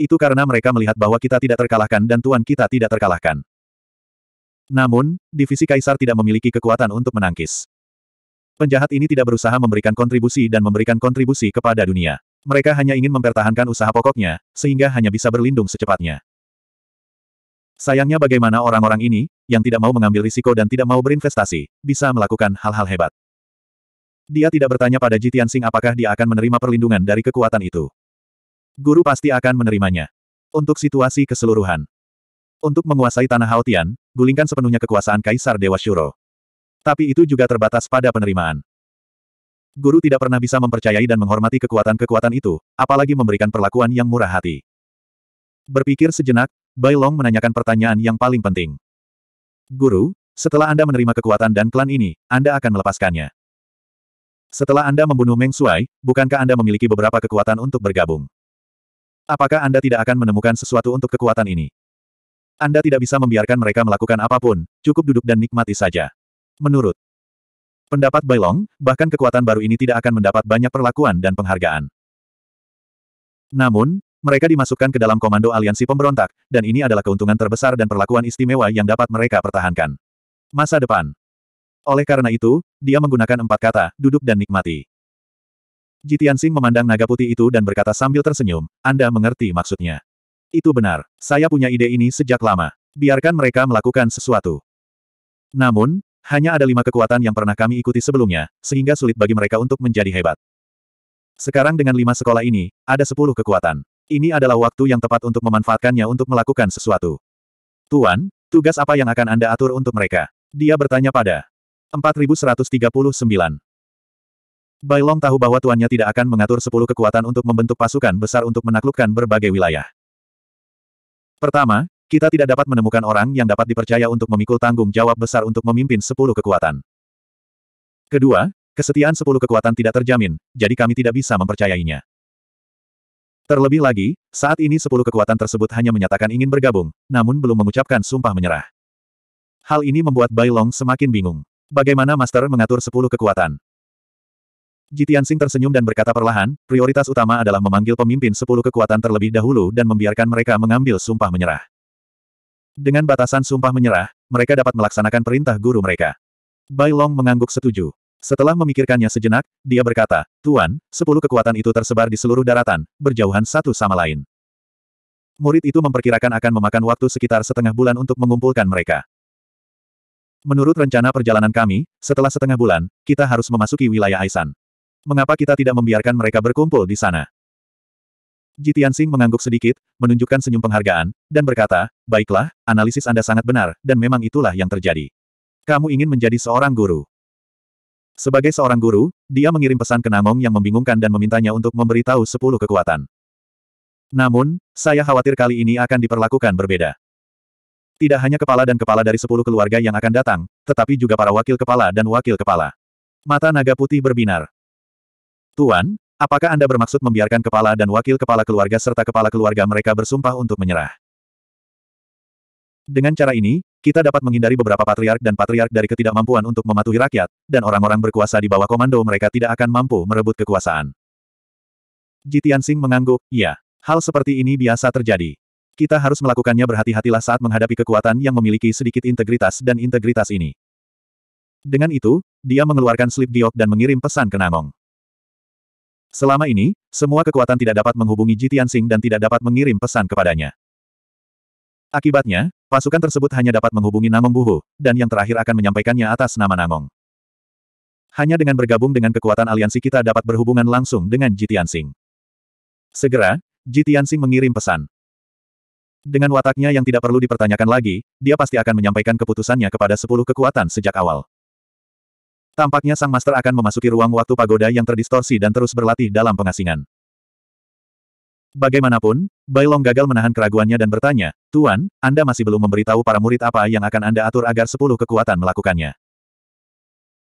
Itu karena mereka melihat bahwa kita tidak terkalahkan dan tuan kita tidak terkalahkan. Namun, divisi kaisar tidak memiliki kekuatan untuk menangkis. Penjahat ini tidak berusaha memberikan kontribusi dan memberikan kontribusi kepada dunia. Mereka hanya ingin mempertahankan usaha pokoknya, sehingga hanya bisa berlindung secepatnya. Sayangnya bagaimana orang-orang ini, yang tidak mau mengambil risiko dan tidak mau berinvestasi, bisa melakukan hal-hal hebat. Dia tidak bertanya pada Ji Tianxing apakah dia akan menerima perlindungan dari kekuatan itu. Guru pasti akan menerimanya. Untuk situasi keseluruhan, untuk menguasai tanah Haotian, gulingkan sepenuhnya kekuasaan Kaisar Dewa Shuro. Tapi itu juga terbatas pada penerimaan. Guru tidak pernah bisa mempercayai dan menghormati kekuatan-kekuatan itu, apalagi memberikan perlakuan yang murah hati. Berpikir sejenak, Bai Long menanyakan pertanyaan yang paling penting. Guru, setelah Anda menerima kekuatan dan klan ini, Anda akan melepaskannya. Setelah Anda membunuh Meng Shuai, bukankah Anda memiliki beberapa kekuatan untuk bergabung? Apakah Anda tidak akan menemukan sesuatu untuk kekuatan ini? Anda tidak bisa membiarkan mereka melakukan apapun, cukup duduk dan nikmati saja. Menurut pendapat Bailong, bahkan kekuatan baru ini tidak akan mendapat banyak perlakuan dan penghargaan. Namun, mereka dimasukkan ke dalam komando aliansi pemberontak, dan ini adalah keuntungan terbesar dan perlakuan istimewa yang dapat mereka pertahankan. Masa depan. Oleh karena itu, dia menggunakan empat kata, duduk dan nikmati. Jitian Sing memandang naga putih itu dan berkata sambil tersenyum, Anda mengerti maksudnya. Itu benar. Saya punya ide ini sejak lama. Biarkan mereka melakukan sesuatu. Namun, hanya ada lima kekuatan yang pernah kami ikuti sebelumnya, sehingga sulit bagi mereka untuk menjadi hebat. Sekarang dengan lima sekolah ini, ada sepuluh kekuatan. Ini adalah waktu yang tepat untuk memanfaatkannya untuk melakukan sesuatu. Tuan, tugas apa yang akan Anda atur untuk mereka? Dia bertanya pada 4139. Bailong tahu bahwa tuannya tidak akan mengatur sepuluh kekuatan untuk membentuk pasukan besar untuk menaklukkan berbagai wilayah. Pertama, kita tidak dapat menemukan orang yang dapat dipercaya untuk memikul tanggung jawab besar untuk memimpin sepuluh kekuatan. Kedua, kesetiaan sepuluh kekuatan tidak terjamin, jadi kami tidak bisa mempercayainya. Terlebih lagi, saat ini sepuluh kekuatan tersebut hanya menyatakan ingin bergabung, namun belum mengucapkan sumpah menyerah. Hal ini membuat Bailong semakin bingung. Bagaimana Master mengatur sepuluh kekuatan? Jitian Sing tersenyum dan berkata perlahan, prioritas utama adalah memanggil pemimpin sepuluh kekuatan terlebih dahulu dan membiarkan mereka mengambil sumpah menyerah. Dengan batasan sumpah menyerah, mereka dapat melaksanakan perintah guru mereka. Bai Long mengangguk setuju. Setelah memikirkannya sejenak, dia berkata, Tuan, sepuluh kekuatan itu tersebar di seluruh daratan, berjauhan satu sama lain. Murid itu memperkirakan akan memakan waktu sekitar setengah bulan untuk mengumpulkan mereka. Menurut rencana perjalanan kami, setelah setengah bulan, kita harus memasuki wilayah Aisan. Mengapa kita tidak membiarkan mereka berkumpul di sana? Jitian Singh mengangguk sedikit, menunjukkan senyum penghargaan, dan berkata, Baiklah, analisis Anda sangat benar, dan memang itulah yang terjadi. Kamu ingin menjadi seorang guru. Sebagai seorang guru, dia mengirim pesan ke Namong yang membingungkan dan memintanya untuk memberitahu sepuluh kekuatan. Namun, saya khawatir kali ini akan diperlakukan berbeda. Tidak hanya kepala dan kepala dari sepuluh keluarga yang akan datang, tetapi juga para wakil kepala dan wakil kepala. Mata naga putih berbinar. Tuan, apakah Anda bermaksud membiarkan kepala dan wakil kepala keluarga serta kepala keluarga mereka bersumpah untuk menyerah? Dengan cara ini, kita dapat menghindari beberapa patriark dan patriark dari ketidakmampuan untuk mematuhi rakyat, dan orang-orang berkuasa di bawah komando mereka tidak akan mampu merebut kekuasaan. Jitian Sing mengangguk, ya. Hal seperti ini biasa terjadi. Kita harus melakukannya berhati-hatilah saat menghadapi kekuatan yang memiliki sedikit integritas dan integritas ini. Dengan itu, dia mengeluarkan slip giok dan mengirim pesan ke Nangong. Selama ini, semua kekuatan tidak dapat menghubungi Ji Tianxing dan tidak dapat mengirim pesan kepadanya. Akibatnya, pasukan tersebut hanya dapat menghubungi Namong Buhu, dan yang terakhir akan menyampaikannya atas nama Namong. Hanya dengan bergabung dengan kekuatan aliansi kita dapat berhubungan langsung dengan Ji Tianxing. Segera, Ji Tianxing mengirim pesan. Dengan wataknya yang tidak perlu dipertanyakan lagi, dia pasti akan menyampaikan keputusannya kepada sepuluh kekuatan sejak awal. Tampaknya Sang Master akan memasuki ruang waktu pagoda yang terdistorsi dan terus berlatih dalam pengasingan. Bagaimanapun, Bailong gagal menahan keraguannya dan bertanya, Tuan, Anda masih belum memberitahu para murid apa yang akan Anda atur agar sepuluh kekuatan melakukannya.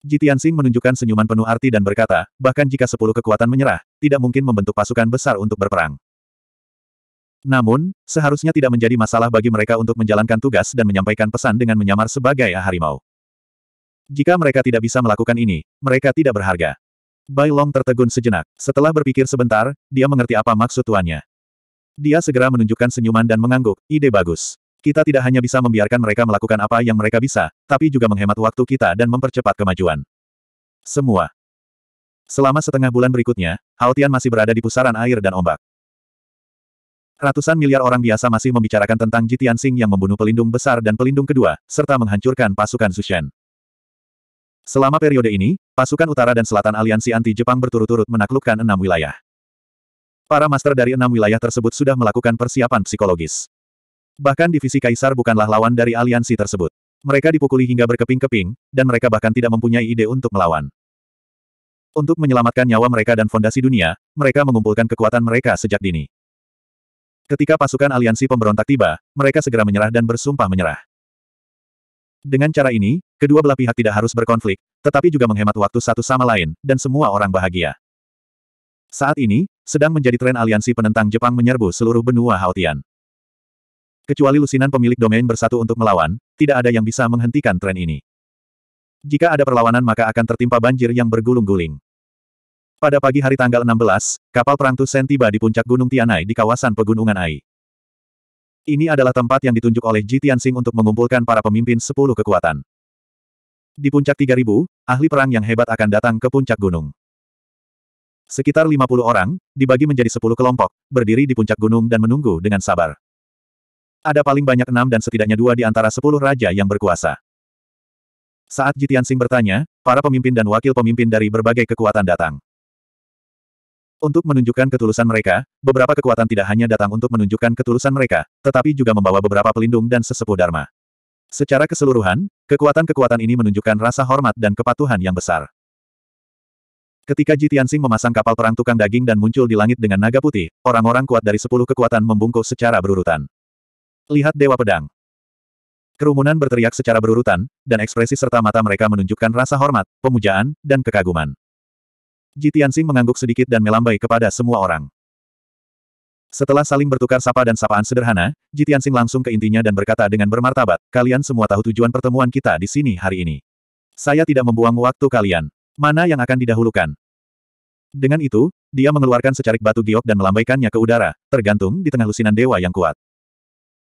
Jitian Sing menunjukkan senyuman penuh arti dan berkata, bahkan jika sepuluh kekuatan menyerah, tidak mungkin membentuk pasukan besar untuk berperang. Namun, seharusnya tidak menjadi masalah bagi mereka untuk menjalankan tugas dan menyampaikan pesan dengan menyamar sebagai ah harimau. Jika mereka tidak bisa melakukan ini, mereka tidak berharga. Bai Long tertegun sejenak. Setelah berpikir sebentar, dia mengerti apa maksud tuannya. Dia segera menunjukkan senyuman dan mengangguk, ide bagus. Kita tidak hanya bisa membiarkan mereka melakukan apa yang mereka bisa, tapi juga menghemat waktu kita dan mempercepat kemajuan. Semua. Selama setengah bulan berikutnya, Haotian masih berada di pusaran air dan ombak. Ratusan miliar orang biasa masih membicarakan tentang Jitian Sing yang membunuh pelindung besar dan pelindung kedua, serta menghancurkan pasukan Zushen. Selama periode ini, pasukan utara dan selatan aliansi anti-Jepang berturut-turut menaklukkan enam wilayah. Para master dari enam wilayah tersebut sudah melakukan persiapan psikologis. Bahkan divisi Kaisar bukanlah lawan dari aliansi tersebut. Mereka dipukuli hingga berkeping-keping, dan mereka bahkan tidak mempunyai ide untuk melawan. Untuk menyelamatkan nyawa mereka dan fondasi dunia, mereka mengumpulkan kekuatan mereka sejak dini. Ketika pasukan aliansi pemberontak tiba, mereka segera menyerah dan bersumpah menyerah. Dengan cara ini, Kedua belah pihak tidak harus berkonflik, tetapi juga menghemat waktu satu sama lain, dan semua orang bahagia. Saat ini, sedang menjadi tren aliansi penentang Jepang menyerbu seluruh benua Haotian. Kecuali lusinan pemilik domain bersatu untuk melawan, tidak ada yang bisa menghentikan tren ini. Jika ada perlawanan maka akan tertimpa banjir yang bergulung-guling. Pada pagi hari tanggal 16, kapal perang Tusen tiba di puncak Gunung Tianai di kawasan Pegunungan Ai. Ini adalah tempat yang ditunjuk oleh Ji Tianxing untuk mengumpulkan para pemimpin sepuluh kekuatan. Di puncak 3000, ahli perang yang hebat akan datang ke puncak gunung. Sekitar 50 orang, dibagi menjadi 10 kelompok, berdiri di puncak gunung dan menunggu dengan sabar. Ada paling banyak enam dan setidaknya dua di antara sepuluh raja yang berkuasa. Saat Jitian Sing bertanya, para pemimpin dan wakil pemimpin dari berbagai kekuatan datang. Untuk menunjukkan ketulusan mereka, beberapa kekuatan tidak hanya datang untuk menunjukkan ketulusan mereka, tetapi juga membawa beberapa pelindung dan sesepuh Dharma. Secara keseluruhan, kekuatan-kekuatan ini menunjukkan rasa hormat dan kepatuhan yang besar. Ketika Ji Tianxing memasang kapal perang tukang daging dan muncul di langit dengan naga putih, orang-orang kuat dari sepuluh kekuatan membungkuk secara berurutan. Lihat Dewa Pedang. Kerumunan berteriak secara berurutan, dan ekspresi serta mata mereka menunjukkan rasa hormat, pemujaan, dan kekaguman. Ji Tianxing mengangguk sedikit dan melambai kepada semua orang. Setelah saling bertukar sapa dan sapaan sederhana, Jitiansing langsung ke intinya dan berkata dengan bermartabat, kalian semua tahu tujuan pertemuan kita di sini hari ini. Saya tidak membuang waktu kalian. Mana yang akan didahulukan? Dengan itu, dia mengeluarkan secarik batu giok dan melambaikannya ke udara, tergantung di tengah lusinan dewa yang kuat.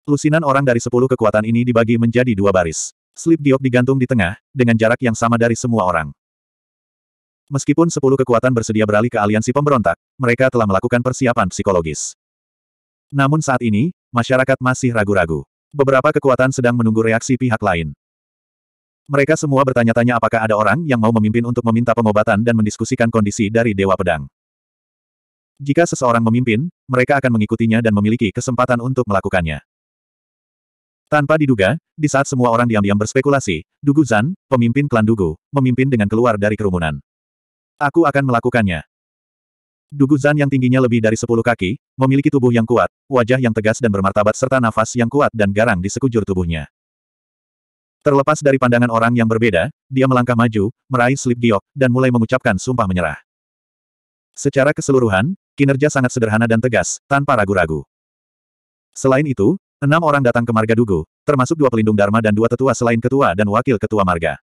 Lusinan orang dari sepuluh kekuatan ini dibagi menjadi dua baris. Slip giok digantung di tengah, dengan jarak yang sama dari semua orang. Meskipun sepuluh kekuatan bersedia beralih ke aliansi pemberontak, mereka telah melakukan persiapan psikologis. Namun saat ini, masyarakat masih ragu-ragu. Beberapa kekuatan sedang menunggu reaksi pihak lain. Mereka semua bertanya-tanya apakah ada orang yang mau memimpin untuk meminta pengobatan dan mendiskusikan kondisi dari Dewa Pedang. Jika seseorang memimpin, mereka akan mengikutinya dan memiliki kesempatan untuk melakukannya. Tanpa diduga, di saat semua orang diam-diam berspekulasi, Dugu Zan, pemimpin klan Dugu, memimpin dengan keluar dari kerumunan. Aku akan melakukannya. Duguzan yang tingginya lebih dari 10 kaki, memiliki tubuh yang kuat, wajah yang tegas dan bermartabat serta nafas yang kuat dan garang di sekujur tubuhnya. Terlepas dari pandangan orang yang berbeda, dia melangkah maju, meraih slip giok, dan mulai mengucapkan sumpah menyerah. Secara keseluruhan, kinerja sangat sederhana dan tegas, tanpa ragu-ragu. Selain itu, enam orang datang ke Marga Dugu, termasuk dua pelindung Dharma dan dua tetua selain ketua dan wakil ketua Marga.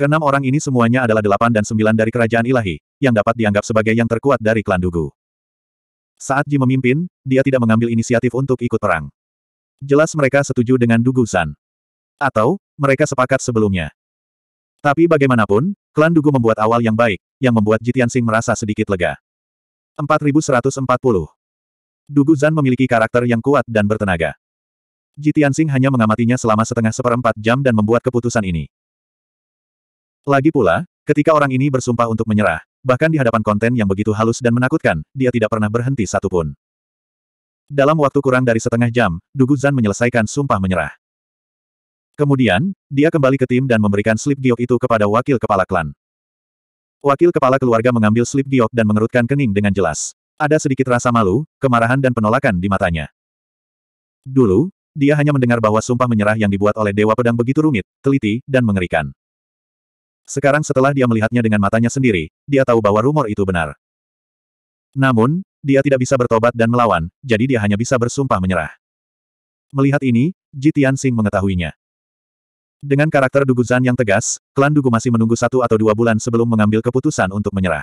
Keenam orang ini semuanya adalah delapan dan sembilan dari kerajaan ilahi, yang dapat dianggap sebagai yang terkuat dari klan Dugu. Saat Ji memimpin, dia tidak mengambil inisiatif untuk ikut perang. Jelas mereka setuju dengan Dugu San. Atau, mereka sepakat sebelumnya. Tapi bagaimanapun, klan Dugu membuat awal yang baik, yang membuat Ji Tianxing merasa sedikit lega. 4140 Dugu Zan memiliki karakter yang kuat dan bertenaga. Ji Tianxing hanya mengamatinya selama setengah seperempat jam dan membuat keputusan ini. Lagi pula, ketika orang ini bersumpah untuk menyerah, bahkan di hadapan konten yang begitu halus dan menakutkan, dia tidak pernah berhenti satupun. Dalam waktu kurang dari setengah jam, Dugu Zan menyelesaikan sumpah menyerah. Kemudian, dia kembali ke tim dan memberikan slip giok itu kepada wakil kepala klan. Wakil kepala keluarga mengambil slip giok dan mengerutkan kening dengan jelas. Ada sedikit rasa malu, kemarahan dan penolakan di matanya. Dulu, dia hanya mendengar bahwa sumpah menyerah yang dibuat oleh Dewa Pedang begitu rumit, teliti, dan mengerikan. Sekarang setelah dia melihatnya dengan matanya sendiri, dia tahu bahwa rumor itu benar. Namun, dia tidak bisa bertobat dan melawan, jadi dia hanya bisa bersumpah menyerah. Melihat ini, Jitian Tianxing mengetahuinya. Dengan karakter Dugu Duguzan yang tegas, klan Dugu masih menunggu satu atau dua bulan sebelum mengambil keputusan untuk menyerah.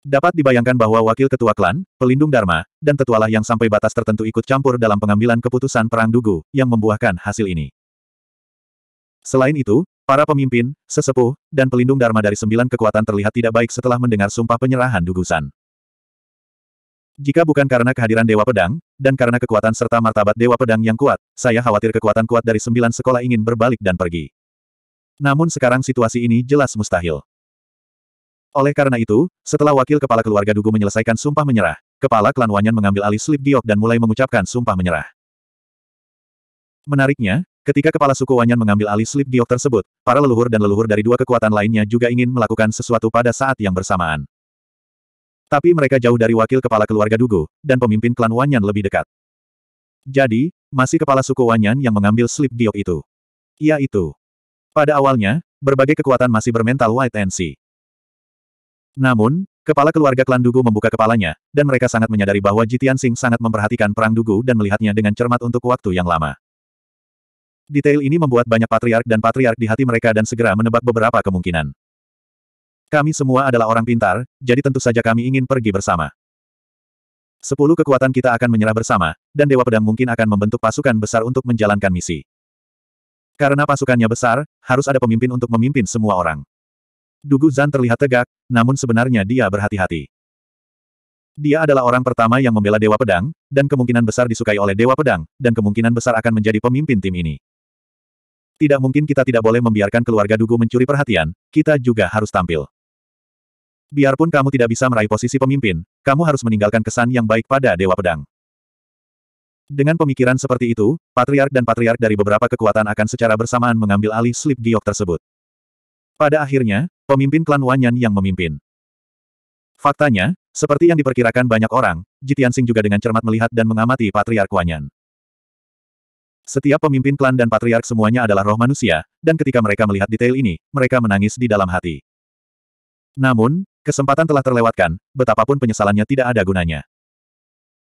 Dapat dibayangkan bahwa wakil ketua klan, pelindung Dharma, dan tetualah yang sampai batas tertentu ikut campur dalam pengambilan keputusan perang Dugu, yang membuahkan hasil ini. Selain itu, Para pemimpin, sesepuh, dan pelindung Dharma dari sembilan kekuatan terlihat tidak baik setelah mendengar sumpah penyerahan Dugusan. Jika bukan karena kehadiran Dewa Pedang, dan karena kekuatan serta martabat Dewa Pedang yang kuat, saya khawatir kekuatan kuat dari sembilan sekolah ingin berbalik dan pergi. Namun sekarang situasi ini jelas mustahil. Oleh karena itu, setelah wakil kepala keluarga Dugu menyelesaikan sumpah menyerah, kepala klan Wanyan mengambil alih slip giok dan mulai mengucapkan sumpah menyerah. Menariknya, Ketika kepala suku Wanyan mengambil alih slip giok tersebut, para leluhur dan leluhur dari dua kekuatan lainnya juga ingin melakukan sesuatu pada saat yang bersamaan. Tapi mereka jauh dari wakil kepala keluarga Dugu, dan pemimpin klan Wanyan lebih dekat. Jadi, masih kepala suku Wanyan yang mengambil slip giok itu. Ia itu. Pada awalnya, berbagai kekuatan masih bermental White and see. Namun, kepala keluarga klan Dugu membuka kepalanya, dan mereka sangat menyadari bahwa Jitian Sing sangat memperhatikan perang Dugu dan melihatnya dengan cermat untuk waktu yang lama. Detail ini membuat banyak patriark dan patriark di hati mereka dan segera menebak beberapa kemungkinan. Kami semua adalah orang pintar, jadi tentu saja kami ingin pergi bersama. Sepuluh kekuatan kita akan menyerah bersama, dan Dewa Pedang mungkin akan membentuk pasukan besar untuk menjalankan misi. Karena pasukannya besar, harus ada pemimpin untuk memimpin semua orang. Dugu Zan terlihat tegak, namun sebenarnya dia berhati-hati. Dia adalah orang pertama yang membela Dewa Pedang, dan kemungkinan besar disukai oleh Dewa Pedang, dan kemungkinan besar akan menjadi pemimpin tim ini. Tidak mungkin kita tidak boleh membiarkan keluarga Dugu mencuri perhatian, kita juga harus tampil. Biarpun kamu tidak bisa meraih posisi pemimpin, kamu harus meninggalkan kesan yang baik pada Dewa Pedang. Dengan pemikiran seperti itu, patriark dan patriark dari beberapa kekuatan akan secara bersamaan mengambil alih slip giok tersebut. Pada akhirnya, pemimpin klan Wanyan yang memimpin. Faktanya, seperti yang diperkirakan banyak orang, Jitian Sing juga dengan cermat melihat dan mengamati patriark Wanyan. Setiap pemimpin klan dan patriark semuanya adalah roh manusia, dan ketika mereka melihat detail ini, mereka menangis di dalam hati. Namun, kesempatan telah terlewatkan, betapapun penyesalannya tidak ada gunanya.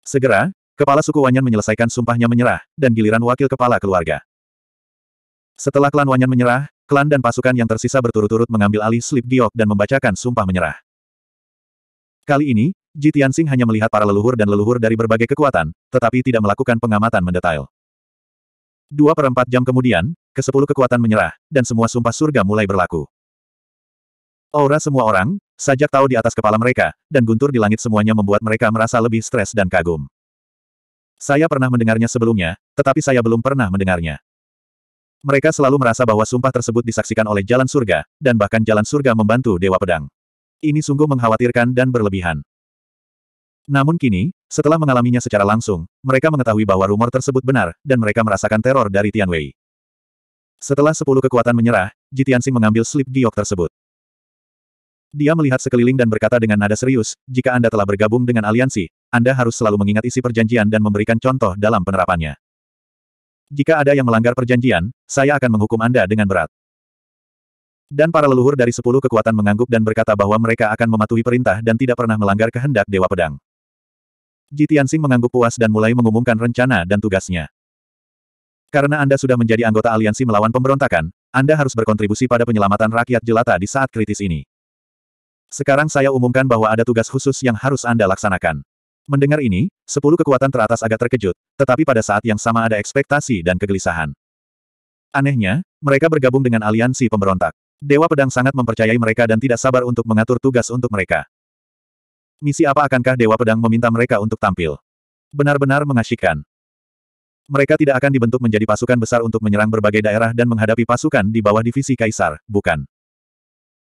Segera, kepala suku Wanyan menyelesaikan sumpahnya menyerah, dan giliran wakil kepala keluarga. Setelah klan Wanyan menyerah, klan dan pasukan yang tersisa berturut-turut mengambil alih slip giok dan membacakan sumpah menyerah. Kali ini, Jitian Sing hanya melihat para leluhur dan leluhur dari berbagai kekuatan, tetapi tidak melakukan pengamatan mendetail. Dua perempat jam kemudian, kesepuluh kekuatan menyerah, dan semua sumpah surga mulai berlaku. Aura semua orang, sajak tahu di atas kepala mereka, dan guntur di langit semuanya membuat mereka merasa lebih stres dan kagum. Saya pernah mendengarnya sebelumnya, tetapi saya belum pernah mendengarnya. Mereka selalu merasa bahwa sumpah tersebut disaksikan oleh jalan surga, dan bahkan jalan surga membantu Dewa Pedang. Ini sungguh mengkhawatirkan dan berlebihan. Namun kini, setelah mengalaminya secara langsung, mereka mengetahui bahwa rumor tersebut benar, dan mereka merasakan teror dari Tian Wei. Setelah sepuluh kekuatan menyerah, Tianxing mengambil slip giok tersebut. Dia melihat sekeliling dan berkata dengan nada serius, jika Anda telah bergabung dengan aliansi, Anda harus selalu mengingat isi perjanjian dan memberikan contoh dalam penerapannya. Jika ada yang melanggar perjanjian, saya akan menghukum Anda dengan berat. Dan para leluhur dari sepuluh kekuatan mengangguk dan berkata bahwa mereka akan mematuhi perintah dan tidak pernah melanggar kehendak Dewa Pedang. Ji Tianxing mengangguk puas dan mulai mengumumkan rencana dan tugasnya. Karena Anda sudah menjadi anggota aliansi melawan pemberontakan, Anda harus berkontribusi pada penyelamatan rakyat jelata di saat kritis ini. Sekarang saya umumkan bahwa ada tugas khusus yang harus Anda laksanakan. Mendengar ini, sepuluh kekuatan teratas agak terkejut, tetapi pada saat yang sama ada ekspektasi dan kegelisahan. Anehnya, mereka bergabung dengan aliansi pemberontak. Dewa Pedang sangat mempercayai mereka dan tidak sabar untuk mengatur tugas untuk mereka. Misi apa akankah Dewa Pedang meminta mereka untuk tampil? Benar-benar mengasyikan. Mereka tidak akan dibentuk menjadi pasukan besar untuk menyerang berbagai daerah dan menghadapi pasukan di bawah divisi kaisar, bukan.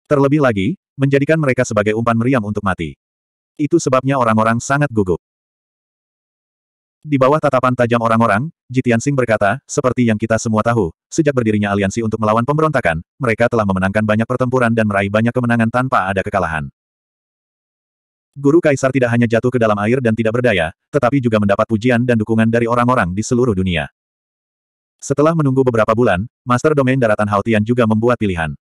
Terlebih lagi, menjadikan mereka sebagai umpan meriam untuk mati. Itu sebabnya orang-orang sangat gugup. Di bawah tatapan tajam orang-orang, Jitian Sing berkata, seperti yang kita semua tahu, sejak berdirinya aliansi untuk melawan pemberontakan, mereka telah memenangkan banyak pertempuran dan meraih banyak kemenangan tanpa ada kekalahan. Guru Kaisar tidak hanya jatuh ke dalam air dan tidak berdaya, tetapi juga mendapat pujian dan dukungan dari orang-orang di seluruh dunia. Setelah menunggu beberapa bulan, Master Domain Daratan Haotian juga membuat pilihan.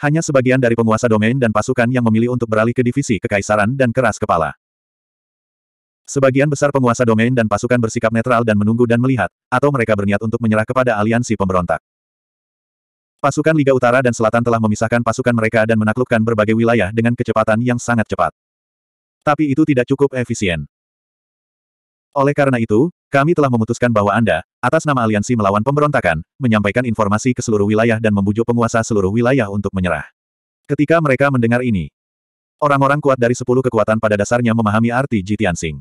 Hanya sebagian dari penguasa domain dan pasukan yang memilih untuk beralih ke divisi kekaisaran dan keras kepala. Sebagian besar penguasa domain dan pasukan bersikap netral dan menunggu dan melihat, atau mereka berniat untuk menyerah kepada aliansi pemberontak. Pasukan Liga Utara dan Selatan telah memisahkan pasukan mereka dan menaklukkan berbagai wilayah dengan kecepatan yang sangat cepat. Tapi itu tidak cukup efisien. Oleh karena itu, kami telah memutuskan bahwa Anda, atas nama aliansi melawan pemberontakan, menyampaikan informasi ke seluruh wilayah dan membujuk penguasa seluruh wilayah untuk menyerah. Ketika mereka mendengar ini, orang-orang kuat dari sepuluh kekuatan pada dasarnya memahami arti Jitian Sing.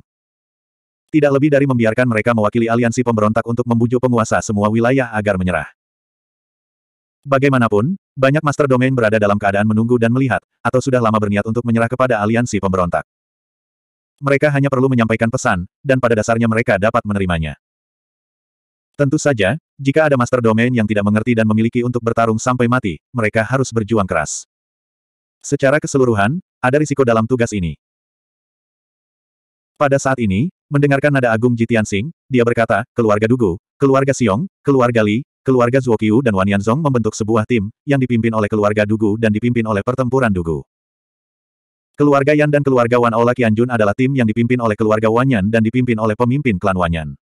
Tidak lebih dari membiarkan mereka mewakili aliansi pemberontak untuk membujuk penguasa semua wilayah agar menyerah. Bagaimanapun, banyak master domain berada dalam keadaan menunggu dan melihat, atau sudah lama berniat untuk menyerah kepada aliansi pemberontak. Mereka hanya perlu menyampaikan pesan, dan pada dasarnya mereka dapat menerimanya. Tentu saja, jika ada master domain yang tidak mengerti dan memiliki untuk bertarung sampai mati, mereka harus berjuang keras. Secara keseluruhan, ada risiko dalam tugas ini. Pada saat ini, mendengarkan nada agung Jitian Sing, dia berkata, keluarga Dugu, keluarga Siong, keluarga Li, Keluarga Zuokyu dan Wan Yanzong membentuk sebuah tim, yang dipimpin oleh keluarga Dugu dan dipimpin oleh pertempuran Dugu. Keluarga Yan dan keluarga Wan Ola Qianjun adalah tim yang dipimpin oleh keluarga Wanyan dan dipimpin oleh pemimpin klan Wanyan.